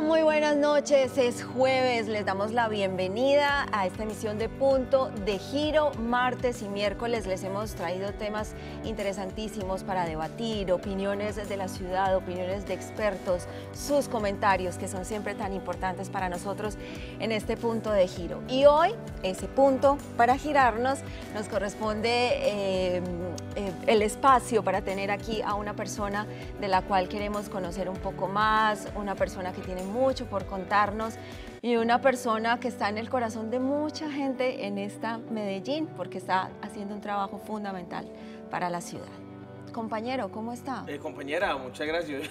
muy buenas noches. Es jueves. Les damos la bienvenida a esta emisión de Punto de Giro. Martes y miércoles les hemos traído temas interesantísimos para debatir, opiniones desde la ciudad, opiniones de expertos, sus comentarios que son siempre tan importantes para nosotros en este punto de giro. Y hoy, ese punto para girarnos, nos corresponde eh, eh, el espacio para tener aquí a una persona de la cual queremos conocer un poco más, una persona que tiene mucho por contarnos y una persona que está en el corazón de mucha gente en esta Medellín porque está haciendo un trabajo fundamental para la ciudad. Compañero, ¿cómo está? Eh, compañera, muchas gracias.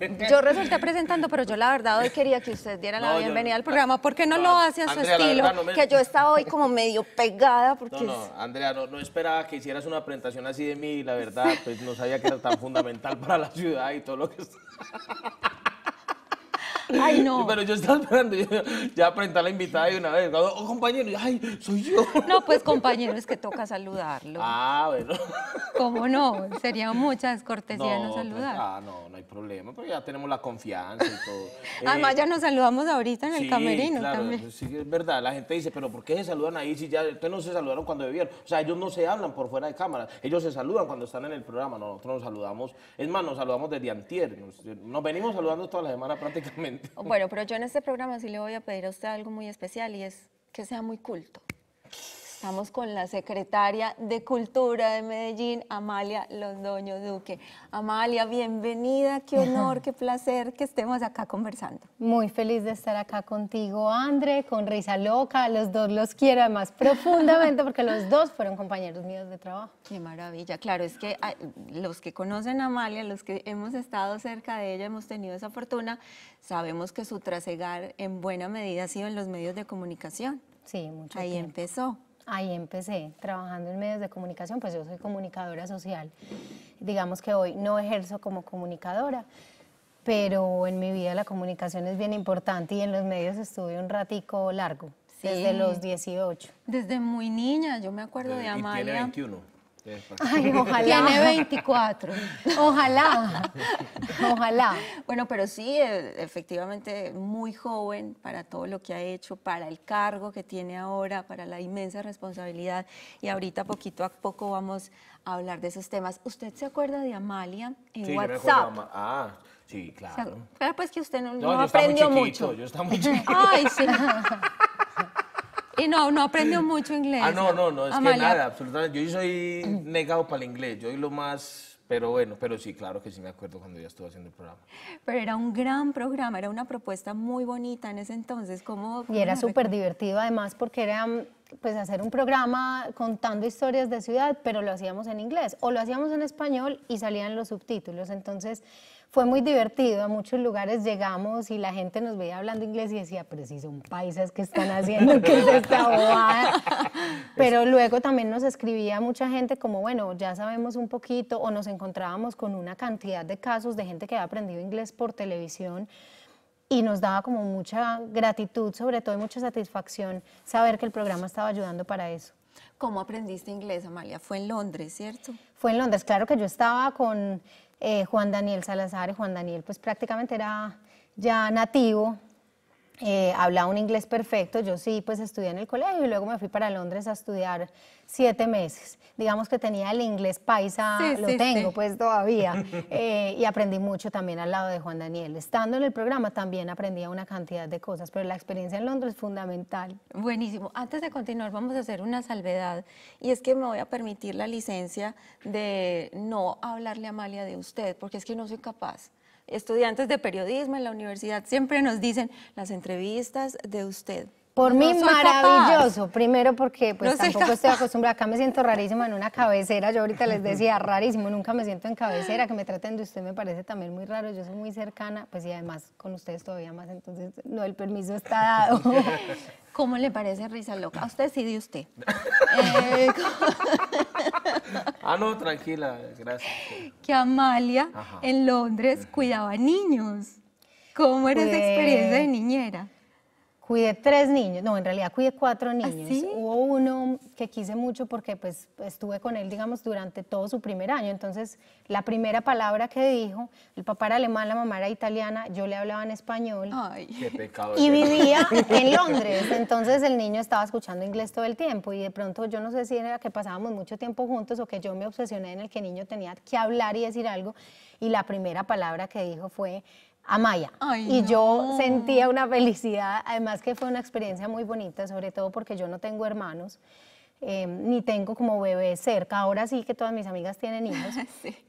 Yo resulté presentando, pero yo la verdad hoy quería que usted diera la bienvenida al programa. ¿Por qué no, lo hace a su estilo? Que yo estaba hoy como medio pegada. Porque no, no, Andrea, no, esperaba que hicieras una presentación así de mí. La verdad, pues no sabía que era tan fundamental para la ciudad y todo lo que... Ay, no. Pero yo estaba esperando, ya aprendí a la invitada y una vez. Oh, compañero, ay, soy yo. No, pues compañero, es que toca saludarlo. Ah, bueno. ¿Cómo no? Sería mucha descortesía no, pues, saludar. ah, no, no hay problema, pero ya tenemos la confianza y todo. Además, ya nos saludamos ahorita en el camerino claro, también. Sí, es verdad. La gente dice, pero ¿por qué se saludan ahí si ya ustedes no se saludaron cuando bebieron? O sea, ellos no se hablan por fuera de cámara. Ellos se saludan cuando están en el programa. Nosotros nos saludamos. Es más, nos saludamos desde antier. nos, nos venimos saludando toda la semana prácticamente. Bueno, pero yo en este programa sí le voy a pedir a usted algo muy especial y es que sea muy culto. Estamos con la secretaria de Cultura de Medellín, Amalia Londoño Duque. Amalia, bienvenida, qué honor, qué placer que estemos acá conversando. Muy feliz de estar acá contigo, André, con Risa Loca. Los dos los quiero además profundamente porque los dos fueron compañeros míos de trabajo. Qué maravilla. Claro, es que los que conocen a Amalia, los que hemos estado cerca de ella, hemos tenido esa fortuna, sabemos que su trasegar en buena medida ha sido en los medios de comunicación. Sí, mucho Ahí empezó. Ahí empecé trabajando en medios de comunicación, pues yo soy comunicadora social. Digamos que hoy no ejerzo como comunicadora, pero en mi vida la comunicación es bien importante y en los medios estuve un ratico largo, desde los 18. Desde muy niña, yo me acuerdo de amar ojalá. Tiene 24. Ojalá. Ojalá. Bueno, pero sí, e, efectivamente, muy joven para todo lo que ha hecho, para el cargo que tiene ahora, para la inmensa responsabilidad. Y ahorita, poquito a poco, vamos a hablar de esos temas. ¿Usted se acuerda de Amalia en WhatsApp? ah. Sí, claro. pero pues que usted no, aprendió mucho. Yo estaba muy chiquito. Ay, sí. Y no, no aprendió mucho inglés. Ah, no, no, no, es que nada, absolutamente. Yo soy negado para el inglés, yo soy lo más... Pero bueno, pero sí, claro que sí me acuerdo cuando ya estuve haciendo el programa. Pero era un gran programa, era una propuesta muy bonita en ese entonces. como y era súper divertido además porque era pues hacer un programa contando historias de ciudad, pero lo hacíamos en inglés o lo hacíamos en español y salían los subtítulos. Entonces fue muy divertido, a muchos lugares llegamos y la gente nos veía hablando inglés y decía, pero si son paisas que están haciendo, que es esta bobada? Pero luego también nos escribía mucha gente como, bueno, ya sabemos un poquito, o nos encontrábamos con una cantidad de casos de gente que había aprendido inglés por televisión y nos daba como mucha gratitud, sobre todo y mucha satisfacción saber que el programa estaba ayudando para eso. ¿Cómo aprendiste inglés, Amalia? Fue en Londres, ¿cierto? Fue en Londres, claro que yo estaba con eh, Juan Daniel Salazar. y Juan Daniel pues prácticamente era ya nativo eh, hablaba un inglés perfecto, yo sí pues estudié en el colegio y luego me fui para Londres a estudiar siete meses. Digamos que tenía el inglés paisa, lo tengo pues todavía, eh, y aprendí mucho también al lado de Juan Daniel. Estando en el programa también aprendía una cantidad de cosas, pero la experiencia en Londres es fundamental. Buenísimo. Antes de continuar vamos a hacer una salvedad y es que me voy a permitir la licencia de no hablarle a Amalia de usted, porque es que no soy capaz estudiantes de periodismo en la universidad siempre nos dicen las entrevistas de usted por mí, maravilloso. Primero porque pues tampoco estoy acostumbrada. Acá me siento rarísima en una cabecera. Yo ahorita les decía, rarísimo, nunca me siento en cabecera. Que me traten de usted me parece también muy raro. Yo soy muy cercana, pues y además con ustedes todavía más. Entonces, no, el permiso está dado. ¿Cómo le parece risa loca? A usted sí, de usted. Eh, ah, no, tranquila, gracias. Que Amalia en Londres cuidaba niños. ¿Cómo era esa experiencia de pues, niñera? cuidé tres niños, no, en realidad cuidé cuatro ¿Ah, niños. Hubo uno que quise mucho porque pues estuve con él, digamos, durante todo su primer año. Entonces, la primera palabra que dijo, el papá era alemán, la mamá era italiana, yo le hablaba en español. Ay. Qué pecado. Y ¿eh? vivía en Londres, entonces el niño estaba escuchando inglés todo el tiempo y de pronto yo no sé si era que pasábamos mucho tiempo juntos o que yo me obsesioné en el que el niño tenía que hablar y decir algo y la primera palabra que dijo fue a Maya. y yo sentía una felicidad, además que fue una experiencia muy bonita, sobre todo porque yo no tengo hermanos, em, ni tengo como bebé cerca. Ahora sí que todas mis amigas tienen hijos.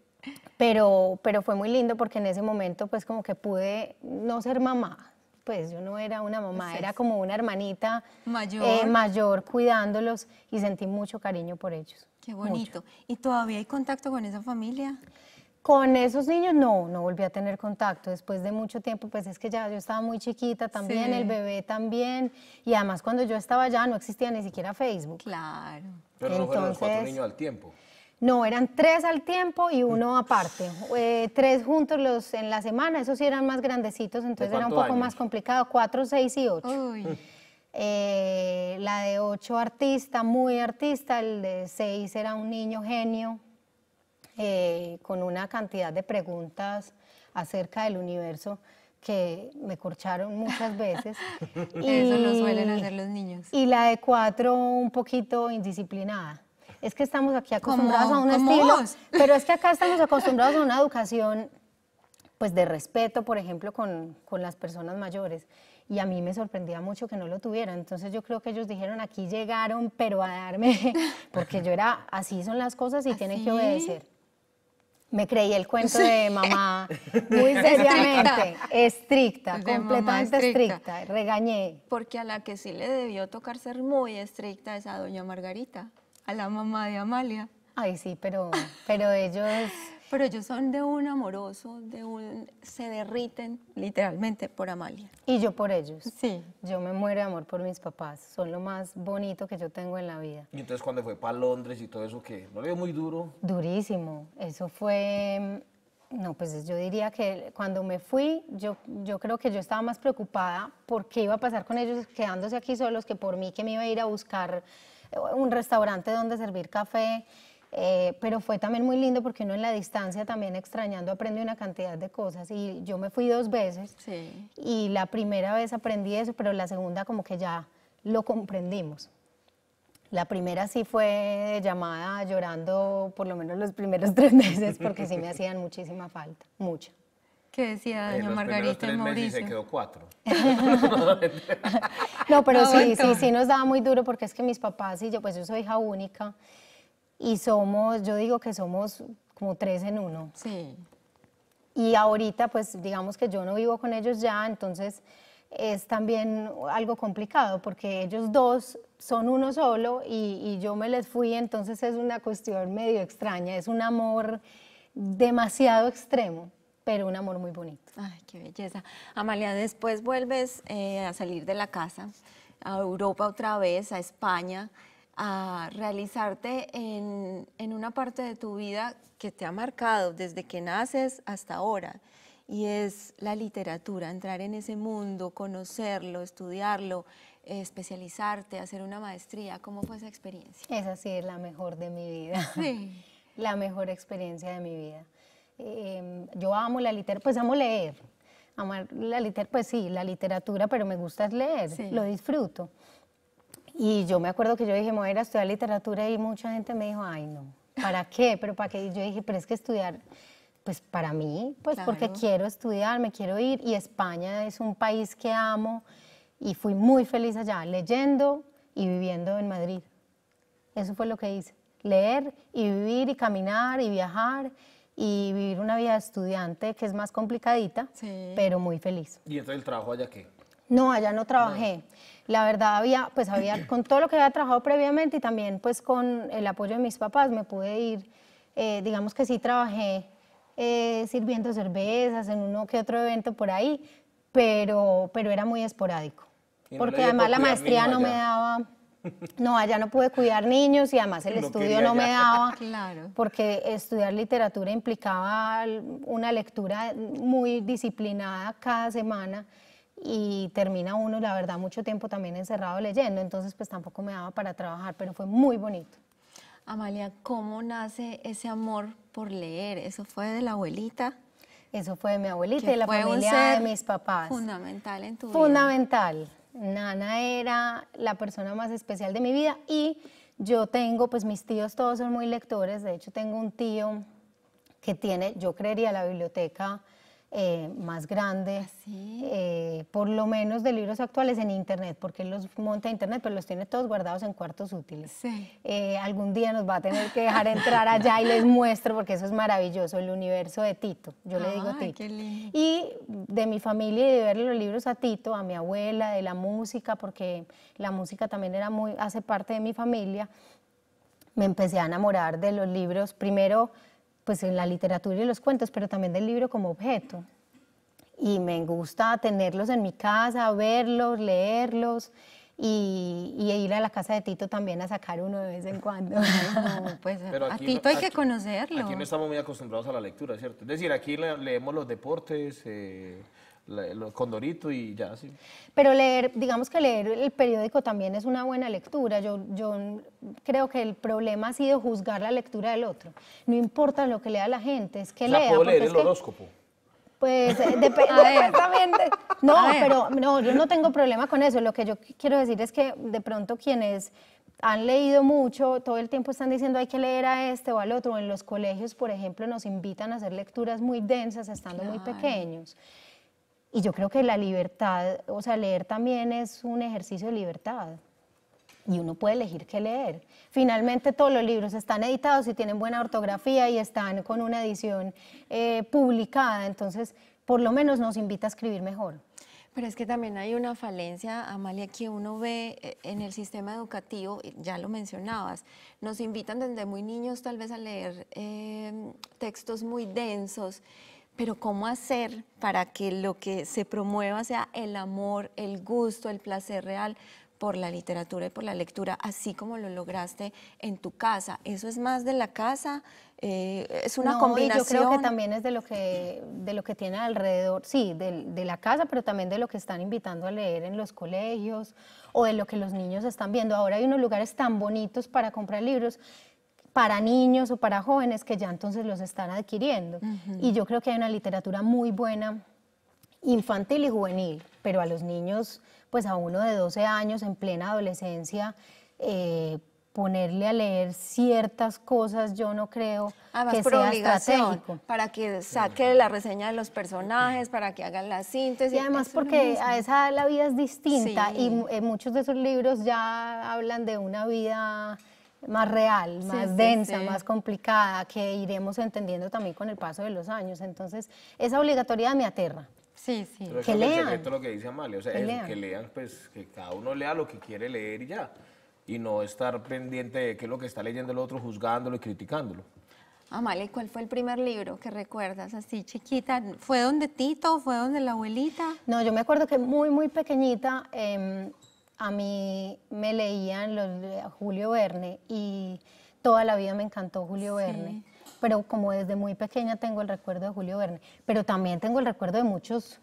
Pero, pero fue muy lindo porque en ese momento pues como que pude no ser mamá, pues yo no era una mamá, pues era como una hermanita eh, mayor. mayor cuidándolos y sentí mucho cariño por ellos. Qué bonito. ¿Y todavía hay contacto con esa familia? Con esos niños no, no volví a tener contacto. Después de mucho tiempo, pues es que ya yo estaba muy chiquita también, el bebé también. Y además cuando yo estaba ya no existía ni siquiera Facebook. Claro. Pero no fueron cuatro niños al tiempo. No, eran tres al tiempo y uno mm. aparte. Eh, tres juntos los, en la semana, esos sí eran más grandecitos, entonces era un poco más complicado. Cuatro, seis y ocho. Mm. Eh, la de ocho artista, muy artista, el de seis era un niño genio, eh, con una cantidad de preguntas acerca del universo que me corcharon muchas veces. y, Eso lo suelen hacer los niños. Y la de cuatro un poquito indisciplinada. Es que estamos aquí acostumbrados a un estilo, pero es que acá estamos acostumbrados a una educación pues de respeto, por ejemplo, con, con las personas mayores. Y a mí me sorprendía mucho que no lo tuvieran. Entonces yo creo que ellos dijeron, aquí llegaron, pero a darme, porque yo era, así son las cosas y tiene tienen que obedecer. Me creí el cuento de mamá, muy seriamente, estricta, completamente estricta. regañé. Porque a la que sí le debió tocar ser muy estricta es a doña Margarita, a la mamá de Amalia. Ay, sí, pero, pero ellos pero ellos son de un amoroso, de un se derriten literalmente por Amalia. Y yo por ellos. Sí. Yo me muero de amor por mis papás. Son lo más bonito que yo tengo en la vida. Y entonces cuando fue para Londres y todo eso, que, ¿No le dio muy duro? Durísimo. Eso fue mm, no, pues yo diría que cuando me fui, yo, yo creo que yo estaba más preocupada por qué iba a pasar con ellos quedándose aquí solos que por mí que me iba a ir a buscar eh, un restaurante donde servir café eh, pero fue también muy lindo porque uno en la distancia también extrañando aprende una cantidad de cosas y yo me fui dos veces sí. y la primera vez aprendí eso, pero la segunda como que ya lo comprendimos. La primera sí fue llamada llorando por lo menos los primeros tres meses porque sí me hacían muchísima falta, mucha. ¿Qué decía eh, doña Margarita en se quedó cuatro. no, pero sí, sí, sí nos daba muy duro porque es que mis papás y yo, pues yo soy hija única y somos, yo digo que somos como tres en uno. Sí. Y ahorita, pues digamos que yo no vivo con ellos ya, entonces es también algo complicado porque ellos dos son uno solo y, yo me les fui, entonces es una cuestión medio extraña, es un amor demasiado extremo, pero un amor muy bonito. Ay, qué belleza. Amalia, después vuelves eh, a salir de la casa, a Europa otra vez, a España a realizarte en, una parte de tu vida que te ha marcado desde que naces hasta ahora, y es la literatura, entrar en ese mundo, conocerlo, estudiarlo, eh, especializarte, hacer una maestría. ¿Cómo fue esa experiencia? Esa sí es la mejor de mi vida, la mejor experiencia de mi vida. Em, yo amo la literatura, pues amo leer, amar la literatura, pues sí, la literatura, pero me gusta leer, lo disfruto. Y yo me acuerdo que yo dije, me voy a ir a estudiar literatura y mucha gente me dijo, ay, no, ¿para qué? Pero para qué? yo dije, pero es que estudiar, pues para mí, pues porque quiero estudiar, me quiero ir y España es un país que amo y fui muy feliz allá, leyendo y viviendo en Madrid. Eso fue lo que hice, leer y vivir y caminar y viajar y vivir una vida estudiante que es más complicadita, pero muy feliz. ¿Y entonces el trabajo allá qué? No, allá no trabajé. La verdad había, pues había, con todo lo que había trabajado previamente y también pues con el apoyo de mis papás me pude ir, eh, digamos que sí trabajé eh, sirviendo cervezas en uno que otro evento por ahí, pero, era muy esporádico. porque además la maestría no me daba, no, allá no pude cuidar niños y además el estudio no me daba, claro. porque estudiar literatura implicaba una lectura muy disciplinada cada semana y termina uno, la verdad, mucho tiempo también encerrado leyendo, entonces pues tampoco me daba para trabajar, pero fue muy bonito. Amalia, ¿cómo nace ese amor por leer? ¿Eso fue de la abuelita? Eso fue de mi abuelita y la familia de mis papás. Fundamental en tu vida. Fundamental. Nana era la persona más especial de mi vida y yo tengo, pues mis tíos todos son muy lectores, de hecho tengo un tío que tiene, yo creería, la biblioteca eh, más grande, ah, eh, por lo menos de libros actuales en Internet, porque él los monta en Internet, pero los tiene todos guardados en cuartos útiles. Eh, algún día nos va a tener que dejar entrar allá y les muestro, porque eso es maravilloso, el universo de Tito, yo le digo Tito. Qué lindo. Y de mi familia y de verle los libros a Tito, a mi abuela, de la música, porque la música también era muy, hace parte de mi familia, me empecé a enamorar de los libros, primero pues en la literatura y los cuentos, pero también del libro como objeto. Y me gusta tenerlos en mi casa, verlos, leerlos. Y, ir a la casa de Tito también a sacar uno de vez en cuando. Pues, a Tito hay que conocerlo. Aquí no estamos muy acostumbrados a la lectura, ¿cierto? Es decir, aquí leemos los deportes, eh, con Condorito y ya así. Pero leer, digamos que leer el periódico también es una buena lectura. Yo, yo creo que el problema ha sido juzgar la lectura del otro. No importa lo que lea la gente, es que lea. ¿Puedo leer el horóscopo? Pues eh, depende. no, pero no, yo no tengo problema con eso. Lo que yo quiero decir es que de pronto quienes han leído mucho, todo el tiempo están diciendo hay que leer a este o al otro. En los colegios, por ejemplo, nos invitan a hacer lecturas muy densas estando muy pequeños. Y yo creo que la libertad, o sea, leer también es un ejercicio de libertad. Y uno puede elegir qué leer. Finalmente todos los libros están editados y tienen buena ortografía y están con una edición eh, publicada. Entonces, por lo menos nos invita a escribir mejor. Pero es que también hay una falencia, Amalia, que uno ve eh, en el sistema educativo, ya lo mencionabas, nos invitan desde muy niños tal vez a leer eh, textos muy densos pero ¿cómo hacer para que lo que se promueva sea el amor, el gusto, el placer real por la literatura y por la lectura, así como lo lograste en tu casa? ¿Eso es más de la casa? Eh, ¿Es una no, yo creo que también es de lo que, de lo que tiene alrededor, sí, de, de la casa, pero también de lo que están invitando a leer en los colegios o de lo que los niños están viendo. Ahora hay unos lugares tan bonitos para comprar libros para niños o para jóvenes que ya entonces los están adquiriendo. Y yo creo que hay una literatura muy buena infantil y juvenil, pero a los niños, pues a uno de 12 años en plena adolescencia, eh, ponerle a leer ciertas cosas, yo no creo ah, que sea estratégico. Para que saque la reseña de los personajes, para que hagan la síntesis. Y además porque a esa la vida es distinta y eh, muchos de esos libros ya hablan de una vida más real, más densa, más complicada, que iremos entendiendo también con el paso de los años. Entonces, esa obligatoriedad me aterra. Sí, sí. que lean. Es lo que dice Amalia, lean. que lean, pues que cada uno lea lo que quiere leer y ya. Y no estar pendiente de qué es lo que está leyendo el otro, juzgándolo y criticándolo. Amalia, ¿cuál fue el primer libro que recuerdas así chiquita? ¿Fue donde Tito? ¿Fue donde la abuelita? No, yo me acuerdo que muy, muy pequeñita em, a mí me leían Julio Verne y toda la vida me encantó Julio Verne. Pero como desde muy pequeña tengo el recuerdo de Julio Verne, pero también tengo el recuerdo de muchos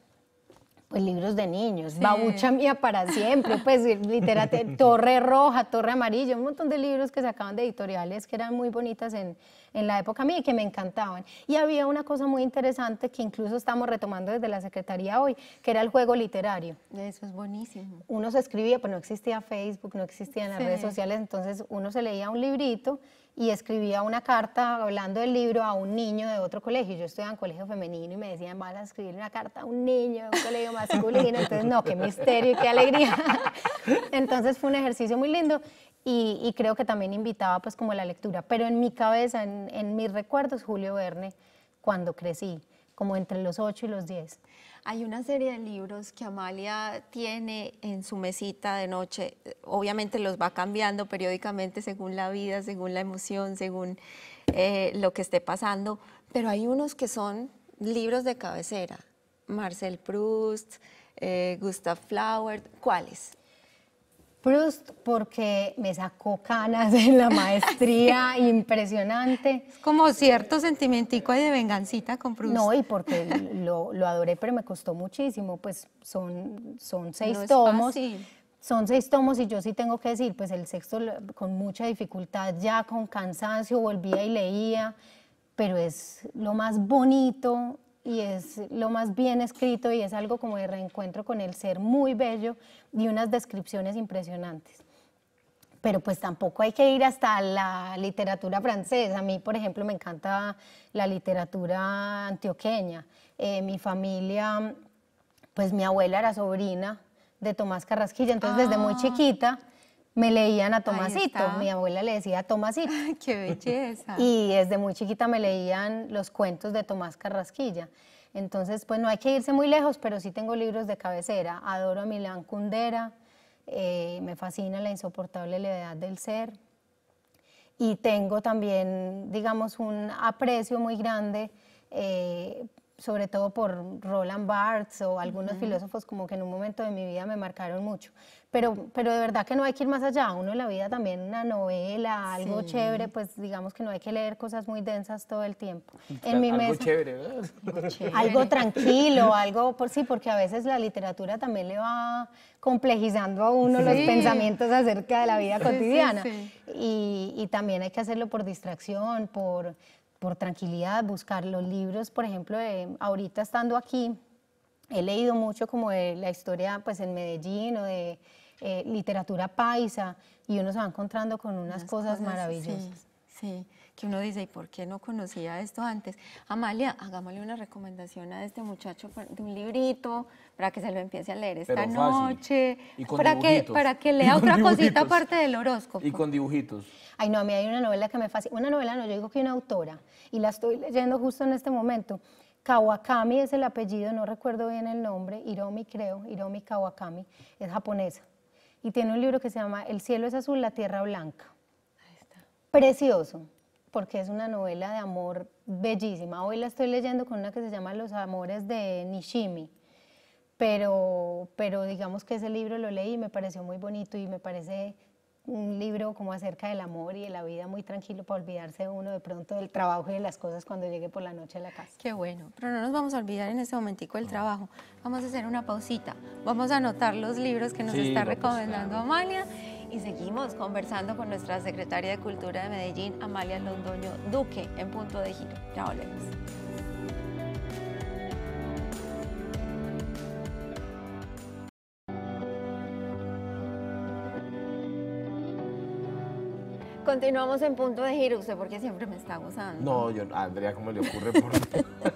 pues, libros de niños, Babucha Mía para siempre, pues literalmente, Torre Roja, Torre Amarillo, un montón de libros que sacaban de editoriales que eran muy bonitas en, en la época mía y que me encantaban. Y había una cosa muy interesante que incluso estamos retomando desde la Secretaría hoy, que era el juego literario. Eso es buenísimo. Uno se escribía, pero pues no existía Facebook, no existían las redes sociales, entonces uno se leía un librito y escribía una carta hablando del libro a un niño de otro colegio. Yo estudiaba en colegio femenino y me decían, vas a escribir una carta a un niño de un colegio masculino. Entonces, no, qué misterio y qué alegría. Entonces fue un ejercicio muy lindo y, creo que también invitaba pues como la lectura. Pero en mi cabeza, en, mis recuerdos, Julio Verne, cuando crecí, como entre los 8 y los 10. Hay una serie de libros que Amalia tiene en su mesita de noche. Obviamente los va cambiando periódicamente según la vida, según la emoción, según eh, lo que esté pasando. Pero hay unos que son libros de cabecera. Marcel Proust, eh, Gustav Flaubert. ¿Cuáles? Proust porque me sacó canas en la maestría, impresionante. Es como cierto sentimentico de vengancita con Proust. No, y porque lo, adoré, pero me costó muchísimo, pues son, son seis tomos. son seis tomos y yo sí tengo que decir, pues el sexto con mucha dificultad, ya con cansancio, volvía y leía, pero es lo más bonito y es lo más bien escrito y es algo como de reencuentro con el ser muy bello y unas descripciones impresionantes. Pero pues tampoco hay que ir hasta la literatura francesa. A mí, por ejemplo, me encanta la literatura antioqueña. Eh, mi familia, pues mi abuela era sobrina de Tomás Carrasquilla, entonces desde muy ah. chiquita me leían a Tomasito. Mi abuela le decía Tomasito. ¡Qué belleza! Y desde muy chiquita me leían los cuentos de Tomás Carrasquilla. Entonces, pues no hay que irse muy lejos, pero sí tengo libros de cabecera. Adoro a Milán Kundera, eh, me fascina la insoportable levedad del ser. Y tengo también, digamos, un aprecio muy grande, eh, sobre todo por Roland Barthes o algunos filósofos como que en un momento de mi vida me marcaron mucho pero, pero de verdad que no hay que ir más allá. Uno en la vida también, una novela, algo chévere, pues digamos que no hay que leer cosas muy densas todo el tiempo. En mi algo chévere, Algo, tranquilo, algo por sí, porque a veces la literatura también le va complejizando a uno los pensamientos acerca de la vida cotidiana. Y, también hay que hacerlo por distracción, por, por tranquilidad, buscar los libros, por ejemplo, de, ahorita estando aquí. He leído mucho como de la historia pues en Medellín o de eh, literatura paisa y uno se va encontrando con unas, cosas, maravillosas. Sí, que uno dice, ¿y por qué no conocía esto antes? Amalia, hagámosle una recomendación a este muchacho de un librito para que se lo empiece a leer esta noche, para que, para que lea otra cosita aparte del horóscopo. Y con dibujitos. Ay, no, a mí hay una novela que me fascina, una novela no, yo digo que una autora, y la estoy leyendo justo en este momento, Kawakami es el apellido, no recuerdo bien el nombre, Iromi creo, Hiromi Kawakami, es japonesa y tiene un libro que se llama El cielo es azul, la tierra blanca. Precioso, porque es una novela de amor bellísima. Hoy la estoy leyendo con una que se llama Los amores de Nishimi. Pero, pero digamos que ese libro lo leí y me pareció muy bonito y me parece un libro como acerca del amor y de la vida muy tranquilo para olvidarse uno de pronto del trabajo y de las cosas cuando llegue por la noche a la casa. Qué bueno, pero no nos vamos a olvidar en este momentico del trabajo. Vamos a hacer una pausita, vamos a anotar los libros que nos está recomendando Amalia y seguimos conversando con nuestra secretaria de Cultura de Medellín, Amalia Londoño Duque, en Punto de Giro. Ya volvemos. Continuamos en punto de giro. Usted porque siempre me está gozando. No, yo, Andrea, ¿cómo le ocurre? Por...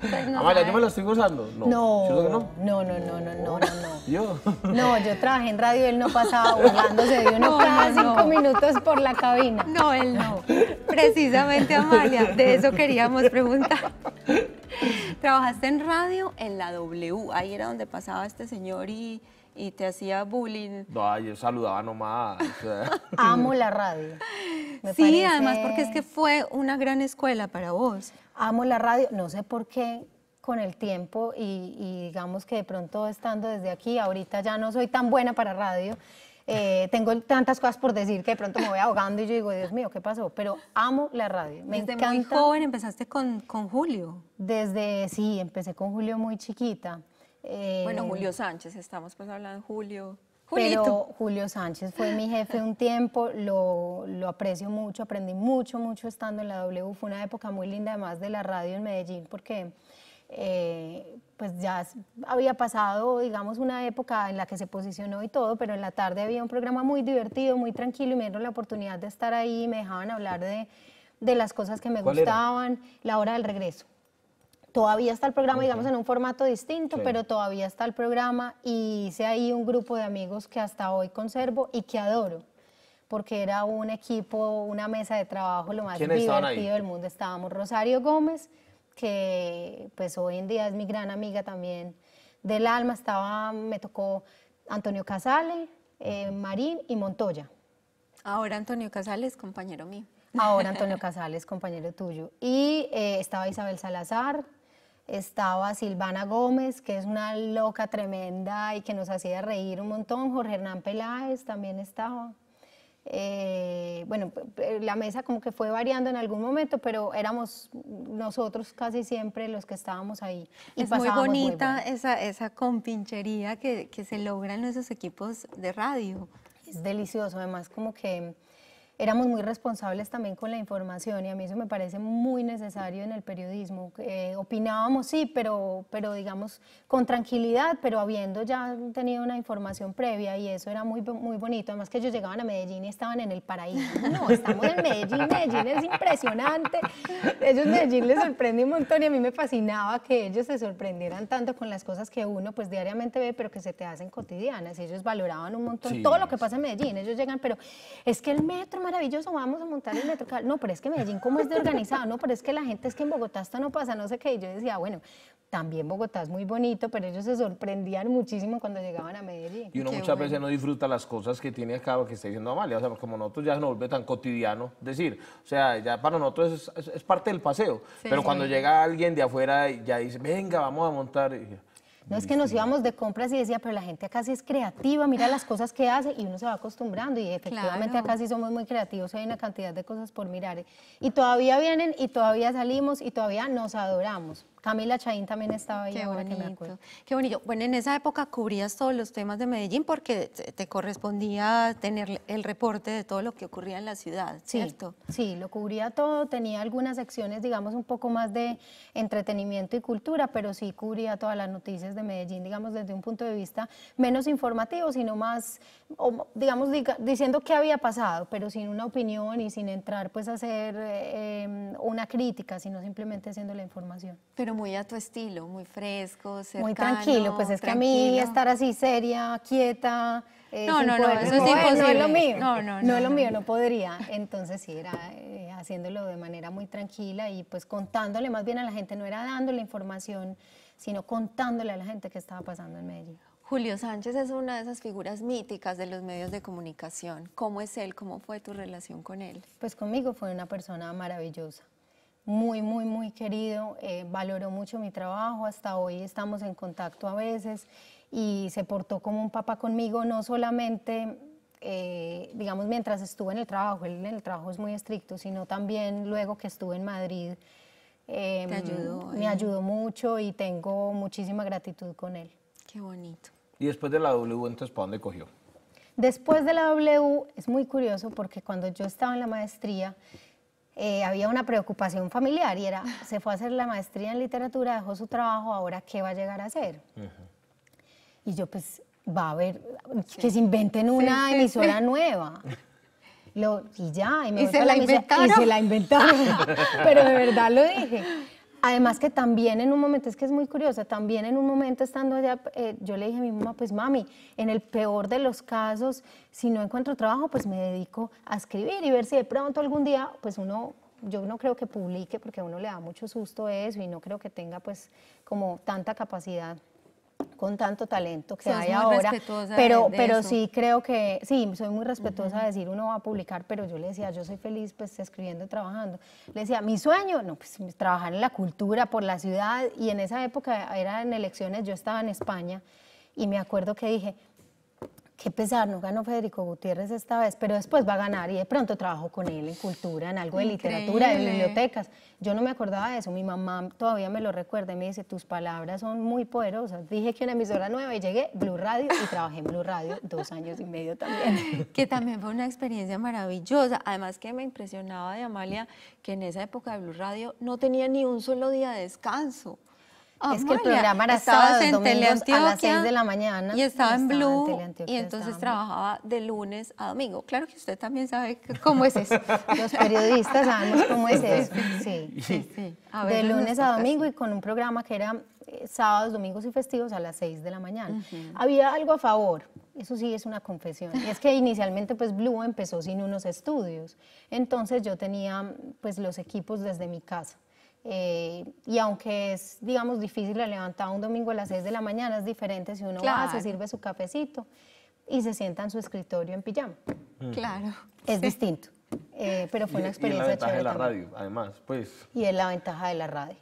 Pues Amalia, ¿yo me lo estoy gozando? No. No, que no. no, no, no, no, no, no, ¿Yo? No, yo trabajé en radio él no pasaba burlándose de uno cada cinco minutos por la cabina. No, él no. Precisamente, Amalia, de eso queríamos preguntar. Trabajaste en radio en la W, ahí era donde pasaba este señor y y te hacía bullying. No, yo saludaba nomás. Amo la radio. sí, además porque es que fue una gran escuela para vos. Amo la radio, no sé por qué con el tiempo y, digamos que de pronto estando desde aquí, ahorita ya no soy tan buena para radio, eh, tengo tantas cosas por decir que de pronto me voy ahogando y yo digo, Dios mío, ¿qué pasó? Pero amo la radio. desde muy joven empezaste con, con Julio. Desde, sí, empecé con Julio muy chiquita bueno, eh, Julio Sánchez, estamos pues hablando de Julio. Pero Julio Sánchez fue mi jefe un tiempo, lo, lo, aprecio mucho, aprendí mucho, mucho estando en la W. Fue una época muy linda, además de la radio en Medellín, porque eh, pues ya había pasado, digamos, una época en la que se posicionó y todo, pero en la tarde había un programa muy divertido, muy tranquilo, y me dieron la oportunidad de estar ahí, me dejaban hablar de, las cosas que me gustaban, la hora del regreso todavía está el programa, digamos, en un formato distinto, pero todavía está el programa y hice ahí un grupo de amigos que hasta hoy conservo y que adoro, porque era un equipo, una mesa de trabajo, lo más divertido del mundo. Estábamos Rosario Gómez, que pues hoy en día es mi gran amiga también del alma, estaba, me tocó Antonio Casale, eh, Marín y Montoya. Ahora Antonio Casales, compañero mío. Ahora Antonio Casales, compañero tuyo. Y eh, estaba Isabel Salazar, estaba Silvana Gómez, que es una loca tremenda y que nos hacía reír un montón, Jorge Hernán Peláez también estaba. Eh, bueno, la mesa como que fue variando en algún momento, pero éramos nosotros casi siempre los que estábamos ahí. Y es muy bonita esa, compinchería que, se logra en esos equipos de radio. Es delicioso, además como que éramos muy responsables también con la información y a mí eso me parece muy necesario en el periodismo. Eh, opinábamos, sí, pero, pero digamos con tranquilidad, pero habiendo ya tenido una información previa y eso era muy, muy bonito. Además que ellos llegaban a Medellín y estaban en el paraíso. No, estamos en Medellín, Medellín es impresionante. Ellos Medellín les sorprende un montón y a mí me fascinaba que ellos se sorprendieran tanto con las cosas que uno pues diariamente ve, pero que se te hacen cotidianas. Y ellos valoraban un montón todo lo que pasa en Medellín. Ellos llegan, pero es que el metro maravilloso, vamos a montar el metrocal. No, pero es que Medellín, ¿cómo es de organizado? No, pero es que la gente es que en Bogotá esto no pasa, no sé qué. yo decía, bueno, también Bogotá es muy bonito, pero ellos se sorprendían muchísimo cuando llegaban a Medellín. Y uno muchas veces no disfruta las cosas que tiene acá, que está diciendo Amalia, ah, o sea, como nosotros ya se nos vuelve tan cotidiano decir, o sea, ya para nosotros es, parte del paseo, pero cuando llega alguien de afuera y ya dice, venga, vamos a montar, no es que nos íbamos de compras y decía, pero la gente acá sí es creativa, mira las cosas que hace y uno se va acostumbrando y efectivamente acá sí somos muy creativos, hay una cantidad de cosas por mirar. Y todavía vienen y todavía salimos y todavía nos adoramos. Camila Chaín también estaba ahí. Qué bonito. Qué bonito. Bueno, en esa época cubrías todos los temas de Medellín porque te correspondía tener el reporte de todo lo que ocurría en la ciudad, ¿cierto? Sí, lo cubría todo. Tenía algunas secciones, digamos, un poco más de entretenimiento y cultura, pero sí cubría todas las noticias de Medellín, digamos, desde un punto de vista menos informativo, sino más, digamos, diciendo qué había pasado, pero sin una opinión y sin entrar pues a hacer eh, em, una crítica, sino simplemente haciendo la información. Pero muy a tu estilo, muy fresco, cercano. Muy tranquilo, pues es que a mí estar así seria, quieta, eh, no, no, no, eso es imposible. No es lo mío. No, no, no, no lo mío, no podría. Entonces sí, era eh, haciéndolo de manera muy tranquila y pues contándole más bien a la gente, no era dándole información, sino contándole a la gente qué estaba pasando en Medellín. Julio Sánchez es una de esas figuras míticas de los medios de comunicación. ¿Cómo es él? ¿Cómo fue tu relación con él? Pues conmigo fue una persona maravillosa muy, muy, muy querido, eh, valoró mucho mi trabajo, hasta hoy estamos en contacto a veces y se portó como un papá conmigo, no solamente, eh, digamos, mientras estuve en el trabajo, él en el trabajo es muy estricto, sino también luego que estuve en Madrid. Em, ayudó, me eh. ayudó mucho y tengo muchísima gratitud con él. Qué bonito. ¿Y después de la W, entonces, para dónde cogió? Después de la W, es muy curioso porque cuando yo estaba en la maestría, eh, había una preocupación familiar y era, se fue a hacer la maestría en literatura, dejó su trabajo, ahora qué va a llegar a hacer. Y yo pues va a haber, que se inventen una emisora nueva. y ya, y, me ¿Y la, Y se la inventaron, pero de verdad lo dije. Además que también en un momento, es que es muy curiosa, también en un momento estando allá, eh, yo le dije a mi mamá, pues mami, en el peor de los casos, si no encuentro trabajo, pues me dedico a escribir y ver si de pronto algún día, pues uno, yo no creo que publique porque a uno le da mucho susto eso y no creo que tenga pues como tanta capacidad con tanto talento que hay ahora. Pero, pero sí creo que, sí, soy muy respetuosa de decir uno va a publicar, pero yo le decía, yo soy feliz pues escribiendo, trabajando. Le decía, mi sueño, no, pues trabajar en la cultura, por la ciudad, y en esa época era en elecciones, yo estaba en España, y me acuerdo que dije, qué pesar, no ganó Federico Gutiérrez esta vez, pero después va a ganar y de pronto trabajo con él en cultura, en algo de literatura, en bibliotecas. Yo no me acordaba de eso, mi mamá todavía me lo recuerda y me dice, tus palabras son muy poderosas. Dije que una emisora nueva y llegué Blue Radio y trabajé en Blue Radio dos años y medio también. Que también fue una experiencia maravillosa, además que me impresionaba de Amalia que en esa época de Blue Radio no tenía ni un solo día de descanso. Ah, es que el programa era sábado, en domingos a las 6 de la mañana. Y estaba, en Blue, y entonces trabajaba de lunes a domingo. Claro que usted también sabe cómo es eso. Los periodistas sabemos cómo es eso, sí. sí, sí. de lunes a domingo y con un programa que era eh, sábados, domingos y festivos a las 6 de la mañana. Había algo a favor, eso sí es una confesión, es que inicialmente pues Blue empezó sin unos estudios, entonces yo tenía pues los equipos desde mi casa. Eh, y aunque es, digamos, difícil la un domingo a las 6 de la mañana, es diferente si uno va, se sirve su cafecito y se sienta en su escritorio en pijama. Mm. Claro. Es distinto. Eh, pero fue una experiencia y la ventaja de la radio, además, pues. Y es la ventaja de la radio.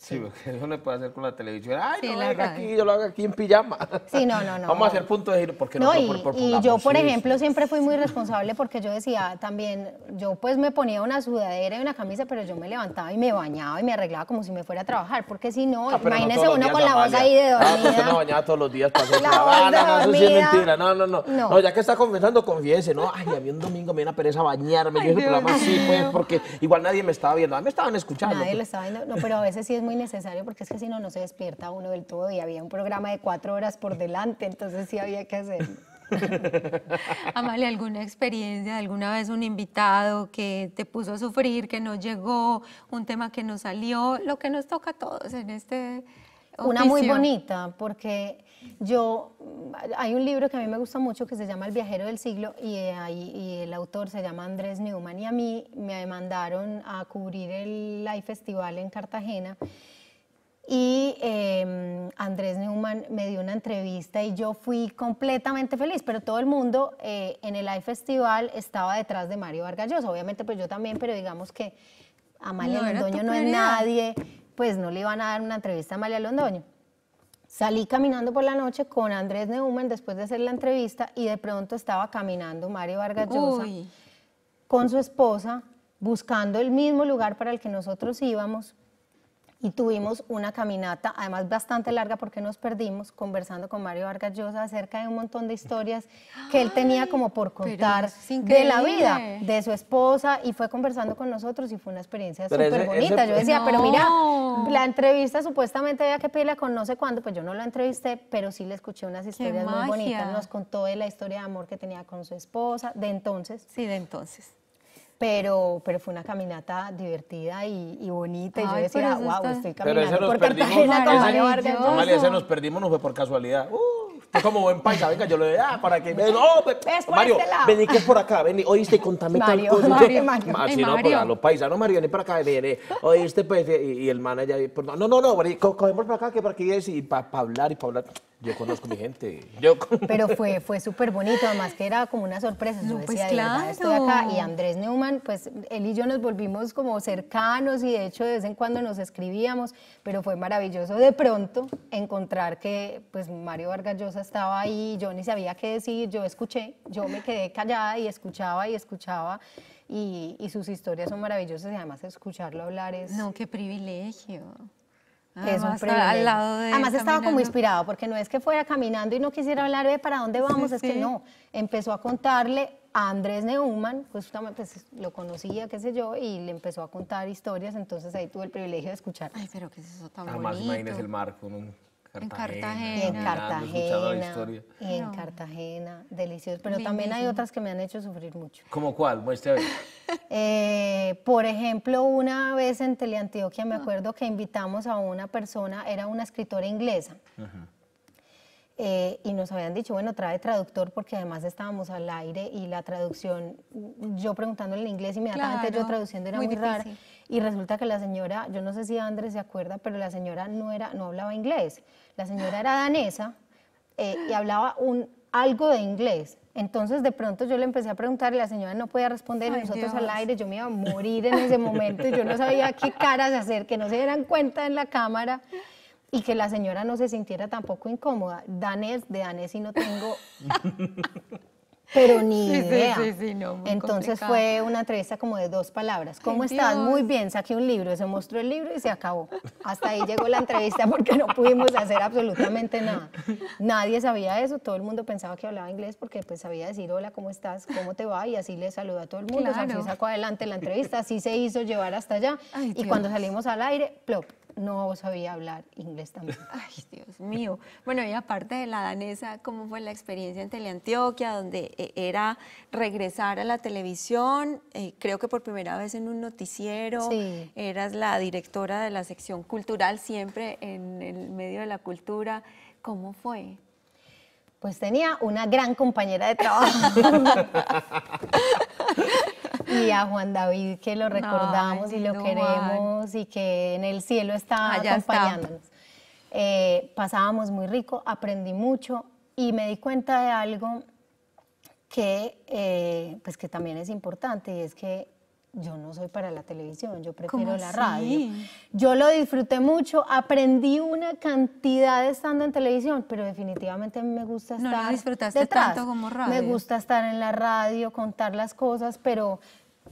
Sí, porque eso le puede hacer con la televisión. Ay, sí, no, la aquí, yo lo hago aquí en pijama. Sí, no, no, no. Vamos a hacer punto de giro porque no, y, por, por, y yo, por ejemplo, siempre fui muy responsable porque yo decía también, yo pues me ponía una sudadera y una camisa, pero yo me levantaba y me bañaba y me arreglaba como si me fuera a trabajar, porque si no, ah, imagínese una con la voz ahí de dormida. Ah, pues, usted no bañaba todos los días para hacer la voz ah, no, no, eso sí es mentira. No, no, no, no. ya que está confesando, confíese, ¿no? Ay, a mí un domingo me da pereza bañarme. Ay, yo ese programa sí, pues, porque igual nadie me estaba viendo. A ah, mí me estaban escuchando. Nadie pues". lo estaba viendo. No, pero a veces sí es muy necesario porque es que si no, no se despierta uno del todo y había un programa de cuatro horas por delante, entonces sí había que hacer Amalia, ¿alguna experiencia, alguna vez un invitado que te puso a sufrir, que no llegó, un tema que no salió, lo que nos toca a todos en este... Una muy bonita, porque yo, hay un libro que a mí me gusta mucho que se llama El viajero del siglo y, el autor se llama Andrés Newman y a mí me mandaron a cubrir el Live Festival en Cartagena y em, Andrés Newman me dio una entrevista y yo fui completamente feliz, pero todo el mundo eh, en el Live Festival estaba detrás de Mario Vargas Llosa, obviamente pues yo también, pero digamos que Amalia Londoño no es nadie, pues no le iban a dar una entrevista a Amalia Londoño. Salí caminando por la noche con Andrés Neumann después de hacer la entrevista y de pronto estaba caminando Mario Vargas Llosa con su esposa buscando el mismo lugar para el que nosotros íbamos y tuvimos una caminata, además bastante larga porque nos perdimos conversando con Mario Vargas Llosa acerca de un montón de historias que él tenía como por contar de la vida de su esposa y fue conversando con nosotros y fue una experiencia súper bonita. yo decía, pero mira, la entrevista supuestamente había que pedirla con no sé cuándo, pues yo no la entrevisté, pero sí le escuché unas historias muy bonitas. Nos contó de la historia de amor que tenía con su esposa, de entonces. Sí, de entonces pero, pero fue una caminata divertida y, bonita. y yo decía, wow, estoy caminando por perdimos, Cartagena con Mario Vargas. Amalia, ese nos perdimos, no fue por casualidad. Uh, fue como buen paisa, venga, yo le dije, ah, para que... No, oh, Mario, este vení que es por acá, vení, oíste, y contame Mario, tal cosa. Mario, Mario. Ah, Mario! no, los paisanos, no, Mario, vení para acá, vení, oíste, pues, y, y el manager, pues, no, no, no, no, cogemos para acá, que para aquí es, y para hablar, y para hablar... Yo conozco mi gente. Yo Pero fue, fue súper bonito, además que era como una sorpresa. No, claro. Pues estoy acá. Y Andrés Newman, pues él y yo nos volvimos como cercanos y de hecho de vez en cuando nos escribíamos, pero fue maravilloso de pronto encontrar que pues Mario Vargas Llosa estaba ahí, yo ni sabía qué decir, yo escuché, yo me quedé callada y escuchaba y escuchaba. Y, y sus historias son maravillosas y además escucharlo hablar es... No, qué privilegio es un además estaba como inspirado, porque no es que fuera caminando y no quisiera hablar de para dónde vamos, es que no. Empezó a contarle a Andrés Neumann, pues, justamente pues, lo conocía, qué sé yo, y le empezó a contar historias, entonces ahí tuve el privilegio de escuchar. Ay, pero qué es eso tan Además, el marco, Cartagena. En Cartagena. Y en Cartagena. delicioso. Pero también hay otras que me han hecho sufrir mucho. ¿Cómo cuál? Muestre eh, por ejemplo, una vez en Teleantioquia me ah. acuerdo que invitamos a una persona, era una escritora inglesa. Eh, y nos habían dicho, bueno, trae traductor porque además estábamos al aire y la traducción, mm, yo preguntándole en inglés inmediatamente yo traduciendo era muy, muy y resulta que la señora, yo no sé si Andrés se acuerda, pero la señora no, era, no hablaba inglés, la señora era danesa eh, y hablaba un, algo de inglés. Entonces de pronto yo le empecé a preguntar y la señora no podía responder, nosotros al aire, yo me iba a morir en ese momento y yo no sabía qué caras hacer, que no se dieran cuenta en la cámara y que la señora no se sintiera tampoco incómoda. Danés, de danés y no tengo... pero ni idea. Entonces fue una entrevista como de dos palabras. ¿Cómo estás? Muy bien, saqué un libro, se mostró el libro y se acabó. Hasta ahí llegó la entrevista porque no pudimos hacer absolutamente nada. Nadie sabía eso, todo el mundo pensaba que hablaba inglés porque pues sabía decir hola, ¿cómo estás? ¿Cómo te va? Y así le saludó a todo el mundo, así sacó adelante la entrevista, así se hizo llevar hasta allá y cuando salimos al aire, plop, no sabía hablar inglés también. Ay, Dios mío. Bueno, y aparte de la danesa, ¿cómo fue la experiencia en Teleantioquia, donde eh, era regresar a la televisión, eh, creo que por primera vez en un noticiero, eras la directora de la sección cultural siempre en el medio de la cultura, ¿cómo fue? Pues tenía una gran compañera de trabajo. y a Juan David que lo recordamos y lo queremos y que en el cielo está acompañándonos. Eh, pasábamos muy rico, aprendí mucho y me di cuenta de algo que, eh, pues que también es importante y es que yo no soy para la televisión, yo prefiero la radio. Yo lo disfruté mucho, aprendí una cantidad estando en televisión, pero definitivamente me gusta estar no, disfrutaste tanto como radio. Me gusta estar en la radio, contar las cosas, pero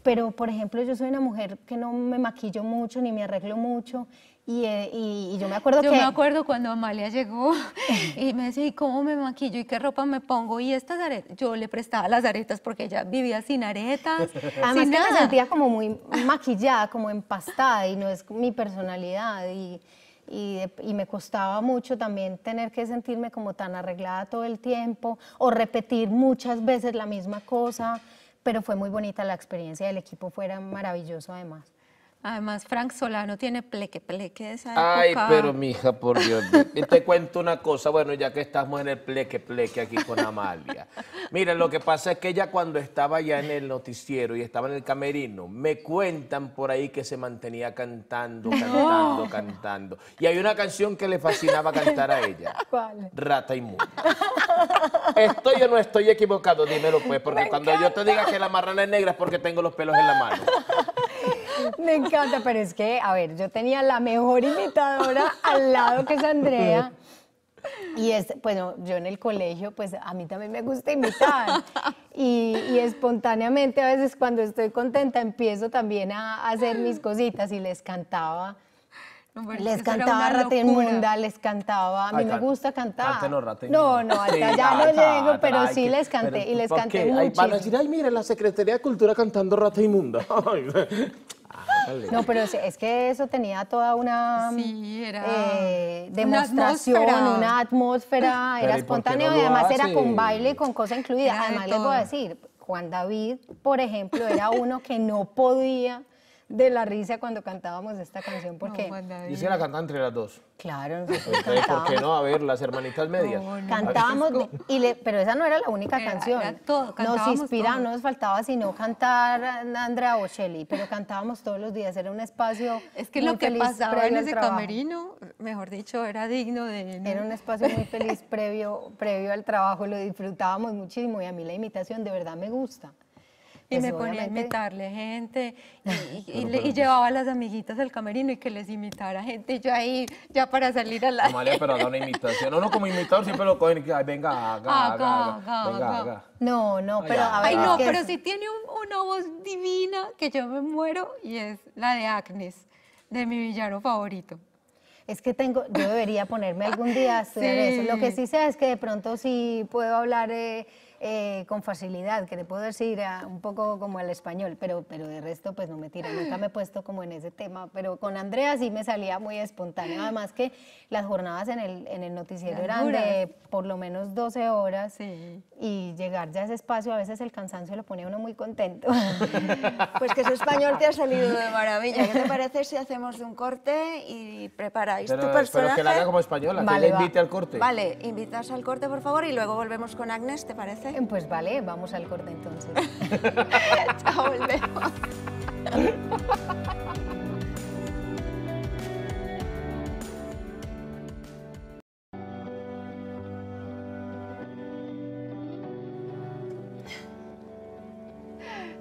pero por ejemplo yo soy una mujer que no me maquillo mucho ni me arreglo mucho eh, y, yo me acuerdo que... Yo me acuerdo cuando Amalia llegó y me decía, ¿y cómo me maquillo? ¿Y qué ropa me pongo? Y estas aretas, yo le prestaba las aretas porque ella vivía sin aretas, a mí que me sentía como muy maquillada, como empastada y no es mi personalidad y, me costaba mucho también tener que sentirme como tan arreglada todo el tiempo o repetir muchas veces la misma cosa, pero fue muy bonita la experiencia, el equipo fuera maravilloso además. Además, Frank Solano tiene pleque, pleque esa Ay, pero pero mija, por Dios. te cuento una cosa, bueno, ya que estamos en el pleque, pleque aquí con Amalia. Mira, lo que pasa es que ella cuando estaba ya en el noticiero y estaba en el camerino, me cuentan por ahí que se mantenía cantando, cantando, cantando. Y hay una canción que le fascinaba cantar a ella. ¿Cuál? Rata y inmunda. Estoy o no estoy equivocado, dímelo pues, porque cuando yo te diga que la marrana es negra es porque tengo los pelos en la mano. Me encanta, pero es que, a ver, yo tenía la mejor imitadora al lado que es Andrea. Y es, bueno, yo en el colegio, pues a mí también me gusta imitar. Y, espontáneamente, a veces cuando estoy contenta, empiezo también a, hacer mis cositas y les cantaba. les cantaba Rata Inmunda, les cantaba. A mí me gusta cantar. No, no, hasta ya no llego, pero sí les canté y les canté mucho. Van decir, Ay, mira, la Secretaría de Cultura cantando Rata Inmunda. No, pero es, que eso tenía toda una sí, era eh, demostración, una atmósfera, era espontáneo y además era con baile y con cosas incluidas. además les voy a decir, Juan David, por ejemplo, era uno que no podía de la risa cuando cantábamos esta canción porque... No, yo la cantaba entre las dos. Claro. ¿Por qué no? A ver, las hermanitas medias. Cantábamos, y le, pero esa no era la única canción. Era todo, nos inspiraba, no nos faltaba sino cantar Andrea Bocelli, pero cantábamos todos los días, era un espacio Es que lo que pasaba en ese camerino, mejor dicho, era digno de... Era un espacio muy feliz previo, previo al trabajo, lo disfrutábamos muchísimo y a mí la imitación de verdad me gusta y me ponía a imitarle gente y, pues, llevaba a pues. las amiguitas al camerino y que les imitara gente yo ahí ya para salir a la... Amalia, pero una no como imitador siempre lo cogen y que, venga, haga, haga, haga. No, no, pero a Ay, no, pero sí tiene una voz divina que yo me muero y es la de Agnes, de mi villano favorito. Es que tengo, yo debería ponerme algún día a estudiar eso. Lo que sí sé es que de pronto sí puedo hablar... Eh, eh, con facilidad, que te puedo decir ah, un poco como el español, pero, pero de resto pues no me tira, nunca me he puesto como en ese tema, pero con Andrea sí me salía muy espontáneo, además que las jornadas en el, noticiero eran de por lo menos 12 horas y llegar ya a ese espacio, a veces el cansancio lo ponía uno muy contento. pues que su español te ha salido de maravilla, ¿qué te parece si hacemos un corte y preparáis tu personaje? Pero que la haga como española, que le invite al corte. Vale, invitas al corte por favor y luego volvemos con Agnes, ¿te parece? Eh, pues vale, vamos al corte entonces. Chao, volvemos.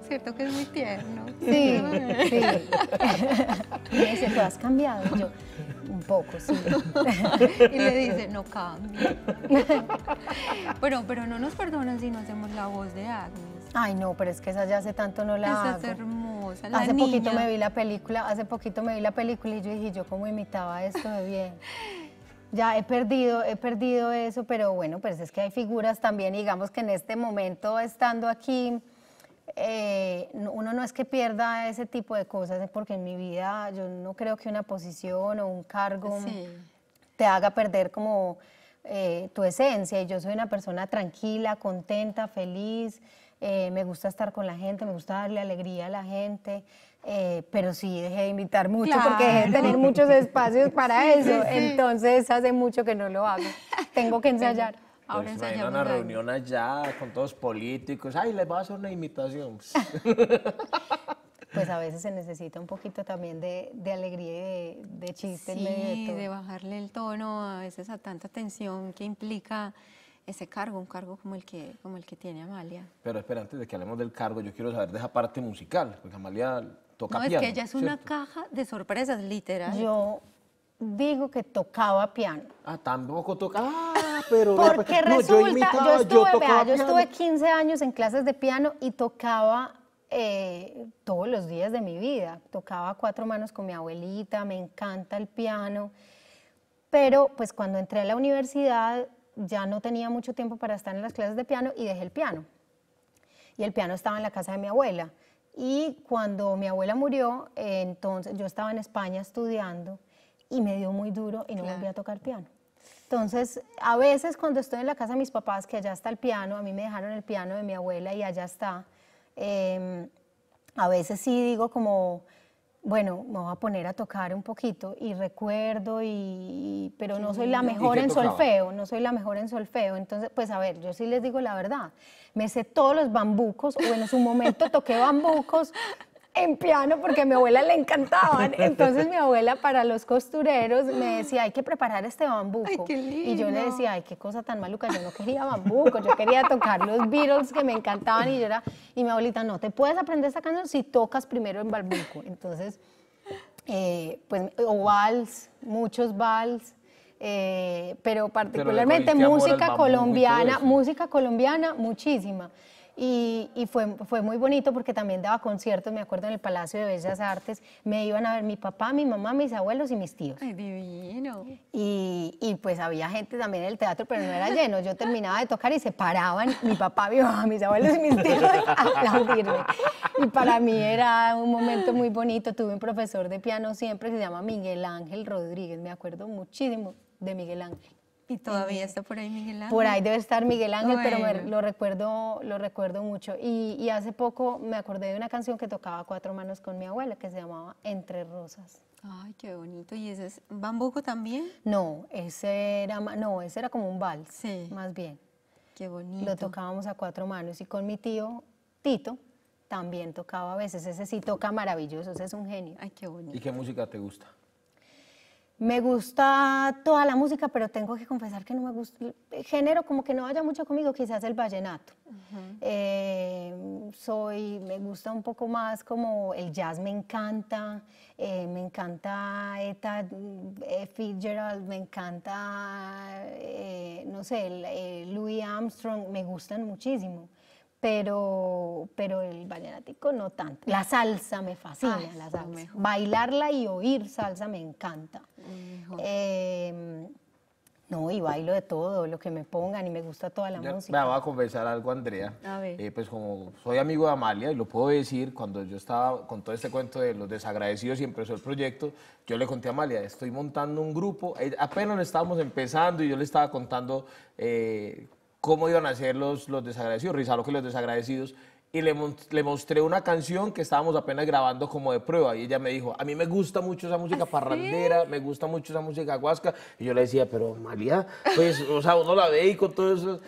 Cierto que es muy tierno. Sí, sí. Me dice, tú has cambiado. Yo, poco, sí. y le dice, no cambie. bueno, pero no nos perdonan si no hacemos la voz de Agnes. Ay, no, pero es que esa ya hace tanto no la esa Es hermosa, la Hace poquito me vi la película, hace poquito me vi la película y yo dije, yo cómo imitaba esto de bien. Ya he perdido, he perdido eso, pero bueno, pues es que hay figuras también, digamos que en este momento estando aquí, eh, uno no es que pierda ese tipo de cosas, eh, porque en mi vida yo no creo que una posición o un cargo te haga perder como eh, tu esencia. Y yo soy una persona tranquila, contenta, feliz. Eh, me gusta estar con la gente, me gusta darle alegría a la gente, pero sí dejé de invitar mucho porque dejé de tener muchos espacios para eso, entonces hace mucho que no lo hago, tengo que ensayar. Ahora pues, mañana una reunión allá con todos políticos. Ay, les va a hacer una imitación. pues a veces se necesita un poquito también de, alegría de, chistes. chiste sí, de bajarle el tono a veces a tanta tensión que implica ese cargo, un cargo como el que, como el que tiene Amalia. Pero espera, antes de que hablemos del cargo, yo quiero saber de esa parte musical, porque Amalia toca piano. No, es que ella es una caja de sorpresas, literal. Yo digo que tocaba piano. Ah, tampoco tocaba. Ah, pero pues, Porque resulta, yo, estuve, yo, estuve 15 años en clases de piano y tocaba eh, todos los días de mi vida. Tocaba cuatro manos con mi abuelita, me encanta el piano. Pero pues cuando entré a la universidad ya no tenía mucho tiempo para estar en las clases de piano y dejé el piano. Y el piano estaba en la casa de mi abuela. Y cuando mi abuela murió, entonces yo estaba en España estudiando y me dio muy duro y no volví a tocar piano. Entonces, a veces cuando estoy en la casa de mis papás, que allá está el piano, a mí me dejaron el piano de mi abuela y allá está, em, a veces sí digo como, bueno, me voy a poner a tocar un poquito y recuerdo, y, pero no soy la mejor en solfeo, no soy la mejor en solfeo. Entonces, pues a ver, yo sí les digo la verdad, me sé todos los bambucos, o en su momento toqué bambucos, en piano porque a mi abuela le encantaban. Entonces mi abuela para los costureros me decía, hay que preparar este bambuco. Y yo le decía, ay, qué cosa tan maluca, yo no quería bambuco, yo quería tocar los Beatles que me encantaban y yo era, y mi abuelita, no, te puedes aprender esta canción si tocas primero en bambuco. Entonces, eh, pues, o vals, muchos vals. Eh, pero particularmente música colombiana, música colombiana muchísima y, fue, fue, muy bonito porque también daba conciertos, me acuerdo, en el Palacio de Bellas Artes, me iban a ver mi papá, mi mamá, mis abuelos y mis tíos. ¡Ay, divino! Y, pues había gente también en el teatro, pero no era lleno, yo terminaba de tocar y se paraban mi papá, mi mamá, mis abuelos y mis tíos a aplaudirme. Y para mí era un momento muy bonito, tuve un profesor de piano siempre se llama Miguel Ángel Rodríguez, me acuerdo muchísimo de Miguel Ángel. ¿Y todavía está por ahí Miguel Ángel? Por ahí debe estar Miguel Ángel, pero lo, recuerdo, lo recuerdo mucho. Y, hace poco me acordé de una canción que tocaba a cuatro manos con mi abuela, que se llamaba Entre Rosas. Ay, qué bonito. ¿Y ese es bambuco también? No, ese era, no, ese era como un vals, más bien. Qué bonito. Lo tocábamos a cuatro manos. Y con mi tío Tito también tocaba a veces. Ese sí toca maravilloso, ese es un genio. Ay, qué bonito. ¿Y qué música te gusta? me gusta toda la música, pero tengo que confesar que no me gusta, el género como que no vaya mucho conmigo, quizás el vallenato. Eh, soy, me gusta un poco más como el jazz, me encanta, eh, me encanta Eta eh, Fitzgerald, me encanta, no sé, Louis Armstrong, me gustan muchísimo pero, pero el vallenatico no tanto. La salsa me fascina, ah, la salsa. Bailarla y oír salsa me encanta. Em, no, y bailo de todo, lo que me pongan y me gusta toda la música. Me va a confesar algo, Andrea. Eh, pues como soy amigo de Amalia y lo puedo decir, cuando yo estaba con todo este cuento de los desagradecidos y empezó el proyecto, yo le conté a Amalia, estoy montando un grupo, eh, apenas estábamos empezando y yo le estaba contando eh, cómo iban a ser los, los desagradecidos, Rizalo que los desagradecidos, y le, mostré una canción que estábamos apenas grabando como de prueba y ella me dijo, a mí me gusta mucho esa música ¿Ah, parrandera, me gusta mucho esa música guasca Y yo le decía, pero María, pues, o sea, uno la ve y con todo eso.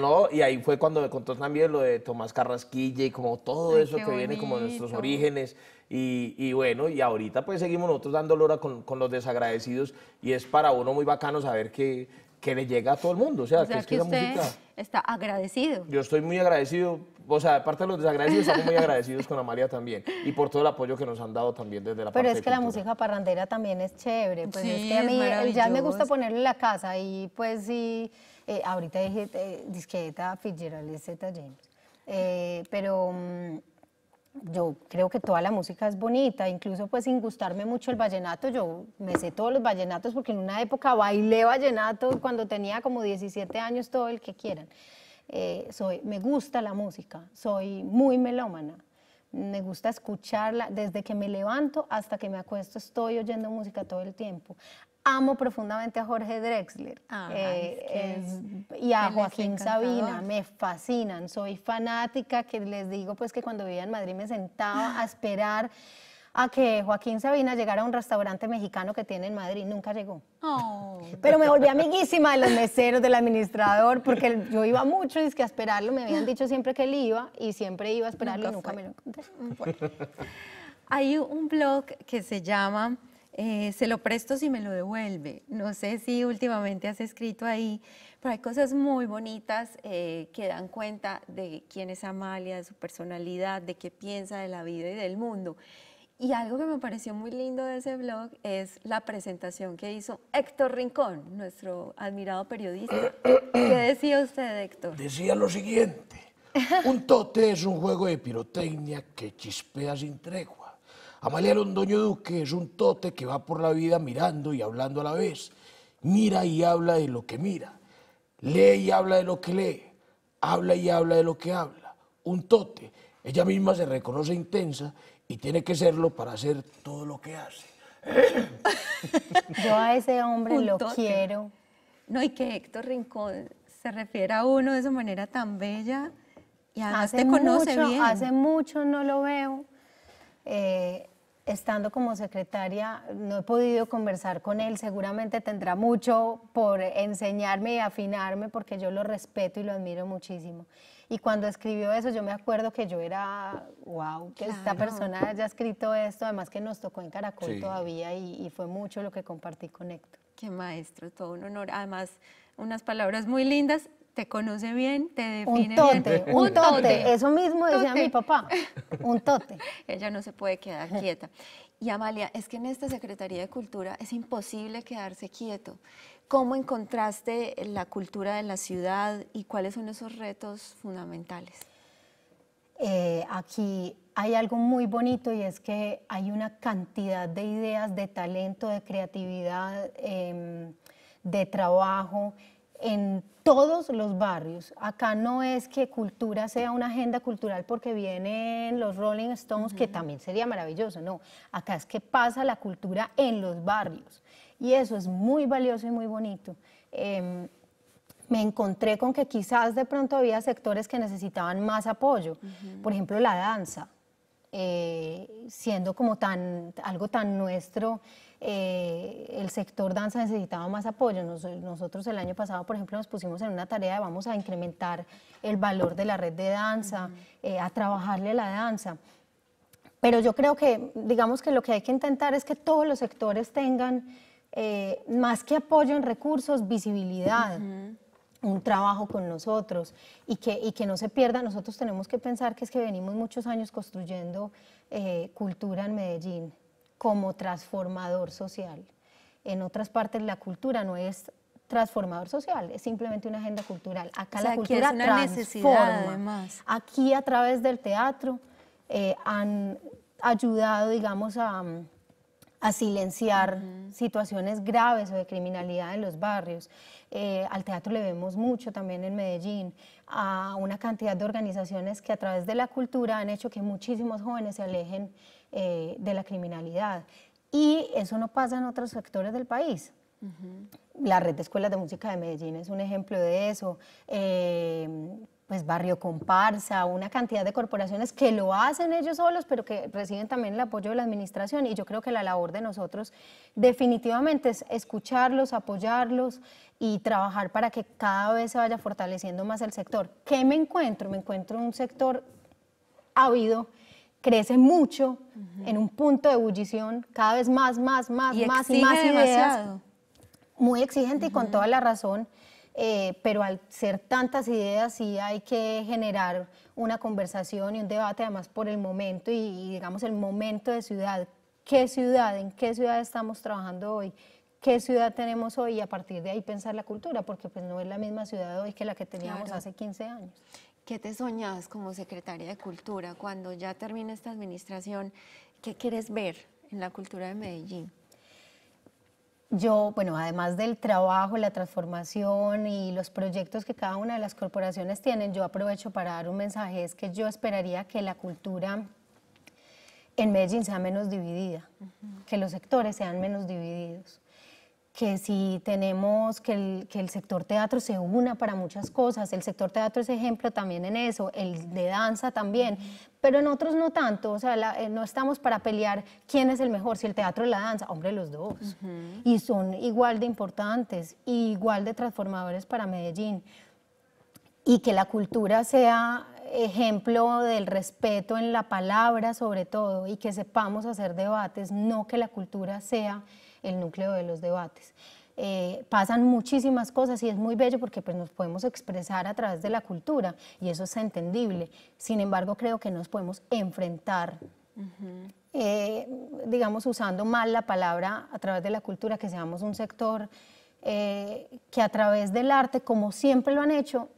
no, y ahí fue cuando me contó también lo de Tomás Carrasquilla y como todo eso que viene como de nuestros orígenes. Y, y, bueno, y ahorita pues seguimos nosotros dando lora con, los desagradecidos y es para uno muy bacano saber que, que le llega a todo el mundo, o sea, que, es que, música está agradecido. Yo estoy muy agradecido, o sea, aparte de los desagradecidos, estamos muy agradecidos con Amalia también y por todo el apoyo que nos han dado también desde la Pero es que la música parrandera también es chévere, pues es que a mí eh, ya me gusta ponerle la casa y pues sí, eh, ahorita dije eh, disqueta Fitzgerald, Z James, pero... Mm, yo creo que toda la música es bonita, incluso pues sin gustarme mucho el vallenato, yo me sé todos los vallenatos porque en una época bailé vallenato cuando tenía como 17 años, todo el que quieran. Eh, soy, me gusta la música, soy muy melómana, me gusta escucharla, desde que me levanto hasta que me acuesto estoy oyendo música todo el tiempo amo profundamente a Jorge Drexler eh, eh, y a Joaquín Sabina, me fascinan, soy fanática, que les digo pues que cuando vivía en Madrid me sentaba a esperar a que Joaquín Sabina llegara a un restaurante mexicano que tiene en Madrid, nunca llegó. Oh. Pero me volví amiguísima de los meseros, del administrador, porque yo iba mucho y es que a esperarlo, me habían dicho siempre que él iba y siempre iba a esperarlo nunca y nunca me lo encontré. Hay un blog que se llama eh, se lo presto si me lo devuelve. No sé si últimamente has escrito ahí, pero hay cosas muy bonitas eh, que dan cuenta de quién es Amalia, de su personalidad, de qué piensa de la vida y del mundo. Y algo que me pareció muy lindo de ese blog es la presentación que hizo Héctor Rincón, nuestro admirado periodista. ¿Qué decía usted, Héctor? Decía lo siguiente, un tote es un juego de pirotecnia que chispea sin tregua Amalia Londoño Duque es un tote que va por la vida mirando y hablando a la vez. Mira y habla de lo que mira. Lee y habla de lo que lee. Habla y habla de lo que habla. Un tote. Ella misma se reconoce intensa y tiene que serlo para hacer todo lo que hace. Yo a ese hombre lo quiero. No, y que Héctor Rincón se refiere a uno de esa manera tan bella y a hace conoce Hace mucho no lo veo. Eh, estando como secretaria, no he podido conversar con él. Seguramente tendrá mucho por enseñarme y afinarme porque yo lo respeto y lo admiro muchísimo. Y cuando escribió eso, yo me acuerdo que yo era, wow, que esta persona haya escrito esto, además que nos tocó en Caracol todavía y, y, fue mucho lo que compartí con Héctor. Qué maestro, todo un honor. Además, unas palabras muy lindas te conoce bien, te define un tote, Un, tote, eso mismo decía mi papá, un tote. Ella no se puede quedar quieta. Y Amalia, es que en esta Secretaría de Cultura es imposible quedarse quieto. ¿Cómo encontraste la cultura de la ciudad y cuáles son esos retos fundamentales? Eh, aquí hay algo muy bonito y es que hay una cantidad de ideas, de talento, de creatividad, em, de trabajo, en todos los barrios. Acá no es que cultura sea una agenda cultural porque vienen los Rolling Stones, que también sería maravilloso, no. Acá es que pasa la cultura en los barrios. Y eso es muy valioso y muy bonito. Em, me encontré con que quizás de pronto había sectores que necesitaban más apoyo. Por ejemplo, la danza. Eh, siendo como tan, algo tan nuestro, eh, el sector danza necesitaba más apoyo. nosotros el año pasado, por ejemplo, nos pusimos en una tarea de vamos a incrementar el valor de la red de danza, eh, a trabajarle a la danza. Pero yo creo que, digamos que lo que hay que intentar es que todos los sectores tengan, más que apoyo en recursos, visibilidad un trabajo con nosotros y que, y que no se pierda. Nosotros tenemos que pensar que es que venimos muchos años construyendo eh, cultura en Medellín como transformador social. En otras partes la cultura no es transformador social, es simplemente una agenda cultural. Acá la cultura es una transforma. Aquí a través del teatro eh, han ayudado, digamos, a, a silenciar situaciones graves o de criminalidad en los barrios. Eh, al teatro le vemos mucho también en Medellín, a una cantidad de organizaciones que a través de la cultura han hecho que muchísimos jóvenes se alejen eh, de la criminalidad. Y eso no pasa en otros sectores del país. La red de escuelas de música de Medellín es un ejemplo de eso. Eh, pues, barrio Comparsa, una cantidad de corporaciones que lo hacen ellos solos, pero que reciben también el apoyo de la administración. Y yo creo que la labor de nosotros definitivamente es escucharlos, apoyarlos y trabajar para que cada vez se vaya fortaleciendo más el sector. ¿Qué me encuentro? Me encuentro un sector ávido crece mucho en un punto de ebullición, cada vez más, más, más, y más y más demasiado. muy exigente y con toda la razón. Eh, pero al ser tantas ideas sí hay que generar una conversación y un debate además por el momento y, digamos el momento de ciudad. ¿Qué ciudad? ¿En qué ciudad estamos trabajando hoy? qué ciudad tenemos hoy y a partir de ahí pensar la cultura, porque pues no es la misma ciudad hoy que la que teníamos hace 15 años. ¿Qué te soñabas como secretaria de Cultura cuando ya termine esta administración? ¿Qué quieres ver en la cultura de Medellín? Yo, bueno, además del trabajo, la transformación y los proyectos que cada una de las corporaciones tienen, yo aprovecho para dar un mensaje, es que yo esperaría que la cultura en Medellín sea menos dividida, que los sectores sean menos divididos que si tenemos que el, que el, sector teatro se una para muchas cosas, el sector teatro es ejemplo también en eso, el de danza también, pero en otros no tanto, o sea, eh, no estamos para pelear quién es el mejor, si el teatro o la danza, hombre, los dos, y son igual de importantes, igual de transformadores para Medellín, y que la cultura sea ejemplo del respeto en la palabra sobre todo, y que sepamos hacer debates, no que la cultura sea el núcleo de los debates. Eh, pasan muchísimas cosas y es muy bello porque pues, nos podemos expresar a través de la cultura y eso es entendible. Sin embargo, creo que nos podemos enfrentar, eh, digamos, usando mal la palabra a través de la cultura, que seamos un sector eh, que a través del arte, como siempre lo han hecho,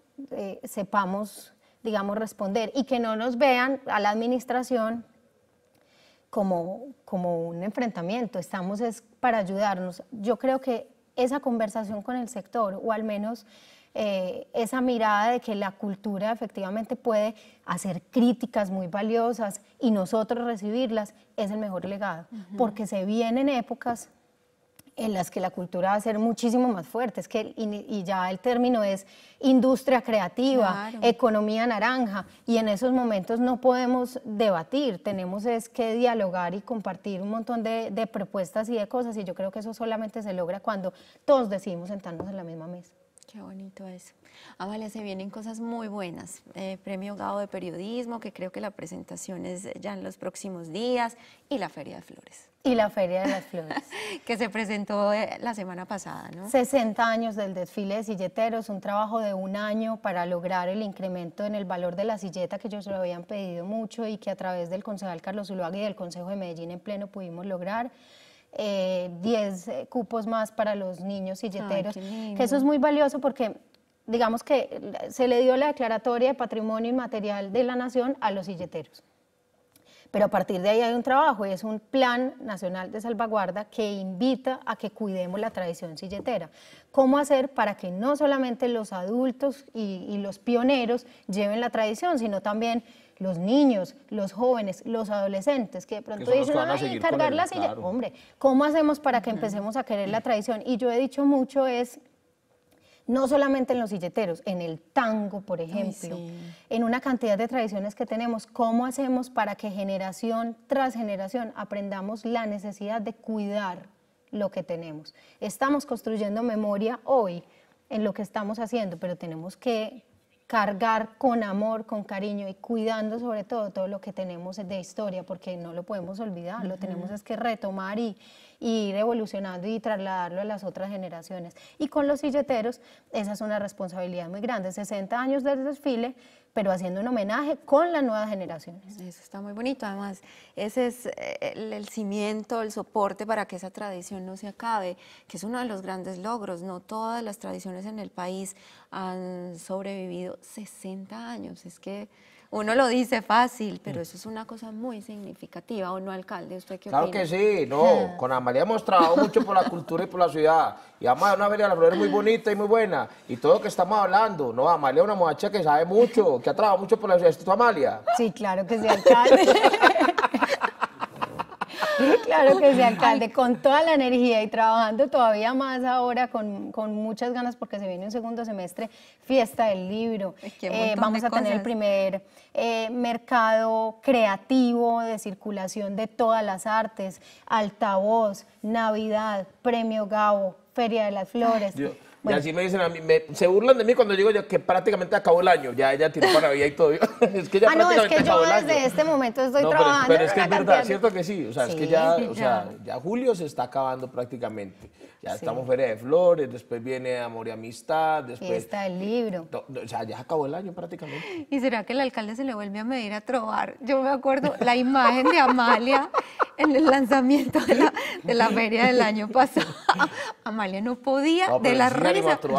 sepamos, digamos, responder y que no nos vean a la administración como, como un enfrentamiento, estamos es para ayudarnos. Yo creo que esa conversación con el sector, o al menos eh, esa mirada de que la cultura efectivamente puede hacer críticas muy valiosas y nosotros recibirlas, es el mejor legado, porque se vienen épocas en las que la cultura va a ser muchísimo más fuerte. Es que, y ya el término es industria creativa, economía naranja, y en esos momentos no podemos debatir, tenemos es que dialogar y compartir un montón de, de propuestas y de cosas, y yo creo que eso solamente se logra cuando todos decidimos sentarnos en la misma mesa. Qué bonito eso. Ah, vale. se vienen cosas muy buenas. Eh, premio Gado de Periodismo, que creo que la presentación es ya en los próximos días, y la Feria de Flores. Y la Feria de las Flores. que se presentó eh, la semana pasada, ¿no? 60 años del desfile de silleteros, un trabajo de un año para lograr el incremento en el valor de la silleta que ellos lo habían pedido mucho y que a través del concejal Carlos Zuluaga y del Consejo de Medellín en pleno pudimos lograr. 10 eh, cupos más para los niños silleteros, que eso es muy valioso porque digamos que se le dio la declaratoria de patrimonio inmaterial de la nación a los silleteros. Pero a partir de ahí hay un trabajo y es un plan nacional de salvaguarda que invita a que cuidemos la tradición silletera. ¿Cómo hacer para que no solamente los adultos y, los pioneros lleven la tradición, sino también los niños, los jóvenes, los adolescentes, que de pronto dicen, ay, cargar la silla. Hombre, ¿cómo hacemos para que empecemos a querer la tradición? Y yo he dicho mucho es no solamente en los silleteros, en el tango, por ejemplo, en una cantidad de tradiciones que tenemos, ¿cómo hacemos para que generación tras generación aprendamos la necesidad de cuidar lo que tenemos? Estamos construyendo memoria hoy en lo que estamos haciendo, pero tenemos que cargar con amor, con cariño y cuidando sobre todo todo lo que tenemos de historia, porque no lo podemos olvidar, lo tenemos es que retomar y, y, ir evolucionando y trasladarlo a las otras generaciones. Y con los silleteros, esa es una responsabilidad muy grande. 60 años del desfile, pero haciendo un homenaje con las nuevas generaciones. Eso está muy bonito, además, ese es eh, el, cimiento, el soporte para que esa tradición no se acabe, que es uno de los grandes logros. No todas las tradiciones en el país han sobrevivido 60 años, es que uno lo dice fácil, pero mm. eso es una cosa muy significativa, ¿o no, alcalde? ¿Usted qué Claro que sí, no, con Amalia hemos trabajado mucho por la cultura y por la ciudad, y además es una Feria de la Flores muy bonita y muy buena, y todo lo que estamos hablando, no, Amalia es una muchacha que sabe mucho, que ha trabajado mucho por la ciudad, Amalia? Sí, claro que sí, alcalde. Claro que sí, alcalde, con toda la energía y trabajando todavía más ahora, con, muchas ganas, porque se viene un segundo semestre, fiesta del libro. Eh, vamos a tener el primer eh, mercado creativo de circulación de todas las artes, altavoz, Navidad, premio Gabo, Feria de las Flores. Y así me dicen a mí, me, se burlan de mí cuando digo que prácticamente acabó el año. Ya ella tiró para vida y todo. es que ya ah, no, es que yo desde este momento estoy trabajando. Pero es, pero es que es verdad, cierto que sí. O sea, es que ya, o sea, ya julio se está acabando prácticamente. Ya estamos Feria de Flores, después viene Amor y Amistad, después... está el libro. o sea, ya acabó el año prácticamente. ¿Y será que el alcalde se le vuelve a medir a trobar? Yo me acuerdo la imagen de Amalia en el lanzamiento de la, de la feria del año pasado. Amalia no podía de la risa.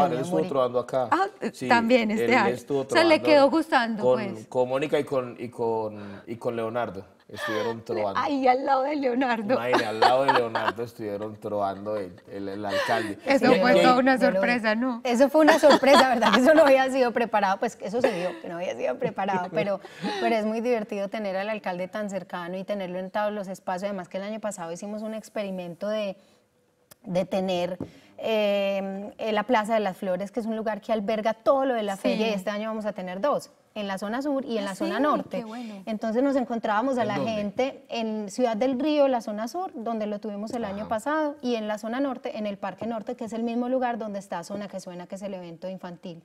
él estuvo trovando acá. Ah, también este año. O sea, le quedó gustando, con, pues. Con Mónica y con, y con, y con Leonardo estuvieron troando. Ahí al lado de Leonardo. Imagínate, al lado de Leonardo estuvieron troando el, el, alcalde. Eso fue toda una sorpresa, ¿no? Eso fue una sorpresa, ¿verdad? eso no había sido preparado, pues eso se vio, que no había sido preparado, pero, pero es muy divertido tener al alcalde tan cercano y tenerlo en todos los espacios. Además que el año pasado hicimos un experimento de, de tener... Eh, eh, la Plaza de las Flores, que es un lugar que alberga todo lo de la fe feria, y este año vamos a tener dos en la zona sur y en ah, la zona norte. Entonces nos encontrábamos a la gente en Ciudad del Río, la zona sur, donde lo tuvimos el año ah. pasado, y en la zona norte, en el Parque Norte, que es el mismo lugar donde está Zona que Suena, que es el evento infantil.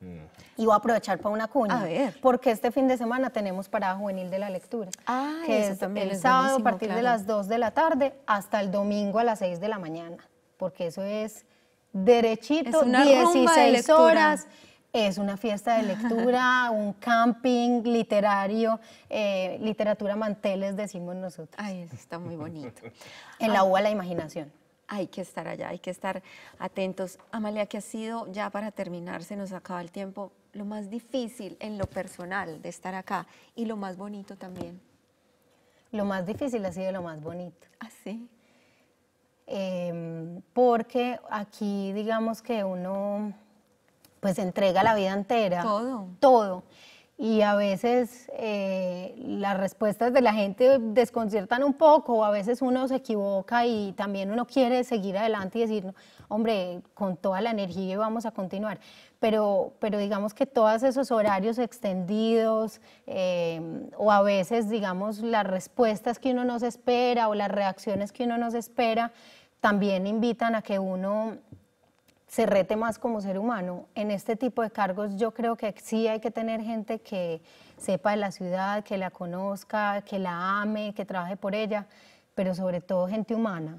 Mm. Y voy a aprovechar para una cuña. Porque este fin de semana tenemos Parada Juvenil de la Lectura. Ah, que eso es también el sábado a partir de las 2 de la tarde hasta el domingo a las 6 de la mañana. Porque eso es derechito, 16 horas es una fiesta de lectura, un camping literario, eh, literatura manteles, decimos nosotros. Ay, está muy bonito. en la ah. U a la imaginación. Hay que estar allá, hay que estar atentos. Amalia, que ha sido ya para terminar, se nos acaba el tiempo, lo más difícil en lo personal de estar acá y lo más bonito también? Lo más difícil ha sido lo más bonito. ¿Ah, sí? Em, porque aquí digamos que uno pues entrega la vida entera. Todo. Todo. Y a veces eh, las respuestas de la gente desconciertan un poco, o a veces uno se equivoca y también uno quiere seguir adelante y decir, hombre, con toda la energía vamos a continuar. Pero, pero digamos que todos esos horarios extendidos eh, o a veces, digamos, las respuestas que uno nos espera o las reacciones que uno nos espera, también invitan a que uno se rete más como ser humano. En este tipo de cargos yo creo que sí hay que tener gente que sepa de la ciudad, que la conozca, que la ame, que trabaje por ella, pero sobre todo gente humana.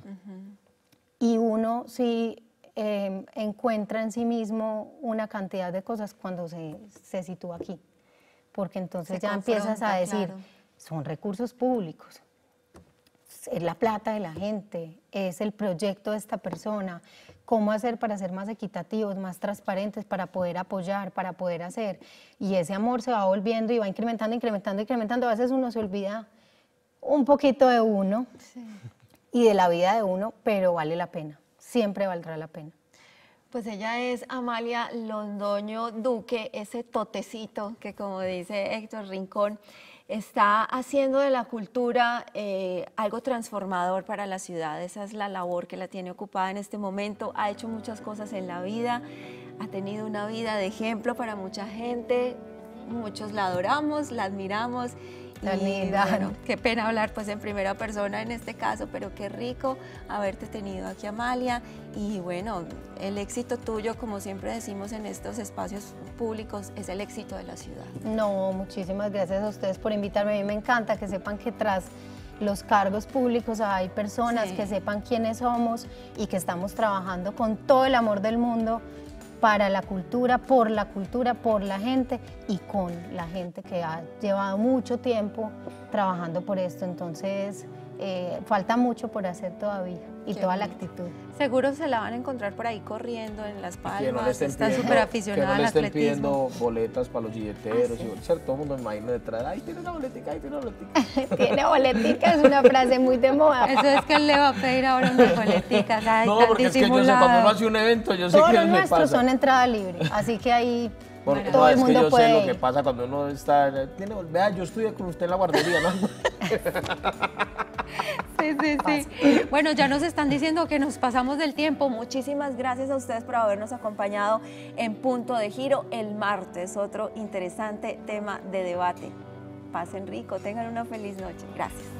Y uno sí em, encuentra en sí mismo una cantidad de cosas cuando se, sitúa aquí, porque entonces ya empiezas a decir, son recursos públicos es la plata de la gente, es el proyecto de esta persona, cómo hacer para ser más equitativos, más transparentes, para poder apoyar, para poder hacer. Y ese amor se va volviendo y va incrementando, incrementando, incrementando. A veces uno se olvida un poquito de uno y de la vida de uno, pero vale la pena, siempre valdrá la pena. Pues ella es Amalia Londoño Duque, ese totecito que como dice Héctor Rincón, está haciendo de la cultura eh, algo transformador para la ciudad. Esa es la labor que la tiene ocupada en este momento. Ha hecho muchas cosas en la vida, ha tenido una vida de ejemplo para mucha gente. Muchos la adoramos, la admiramos Tan linda. qué pena hablar pues en primera persona en este caso, pero qué rico haberte tenido aquí, Amalia. Y bueno, el éxito tuyo, como siempre decimos en estos espacios públicos, es el éxito de la ciudad. No, muchísimas gracias a ustedes por invitarme. A mí me encanta que sepan que tras los cargos públicos hay personas que sepan quiénes somos y que estamos trabajando con todo el amor del mundo para la cultura, por la cultura, por la gente y con la gente que ha llevado mucho tiempo trabajando por esto. Entonces, eh, falta mucho por hacer todavía y toda la actitud. Seguro se la van a encontrar por ahí corriendo en las palmas, están está súper aficionada al atletismo. Que no le estén pidiendo boletas para los billeteros, ah, todo el mundo me imagina detrás, ay, tiene una boletica, ahí tiene una boletica. tiene boletica, es una frase muy de moda. Eso es que él le va a pedir ahora una boleticas, No, porque es que yo sé, cuando uno hace un evento, yo sé Todos que pasa. Todos nuestros son entrada libre, así que ahí... Bueno, todo el mundo yo puede sé lo que pasa cuando uno está... vea, yo estudié con usted en la guardería, ¿no? Sí, sí, sí. Bueno, ya nos están diciendo que nos pasamos del tiempo. Muchísimas gracias a ustedes por habernos acompañado en Punto de Giro el martes, otro interesante tema de debate. Pasen rico, tengan una feliz noche. Gracias.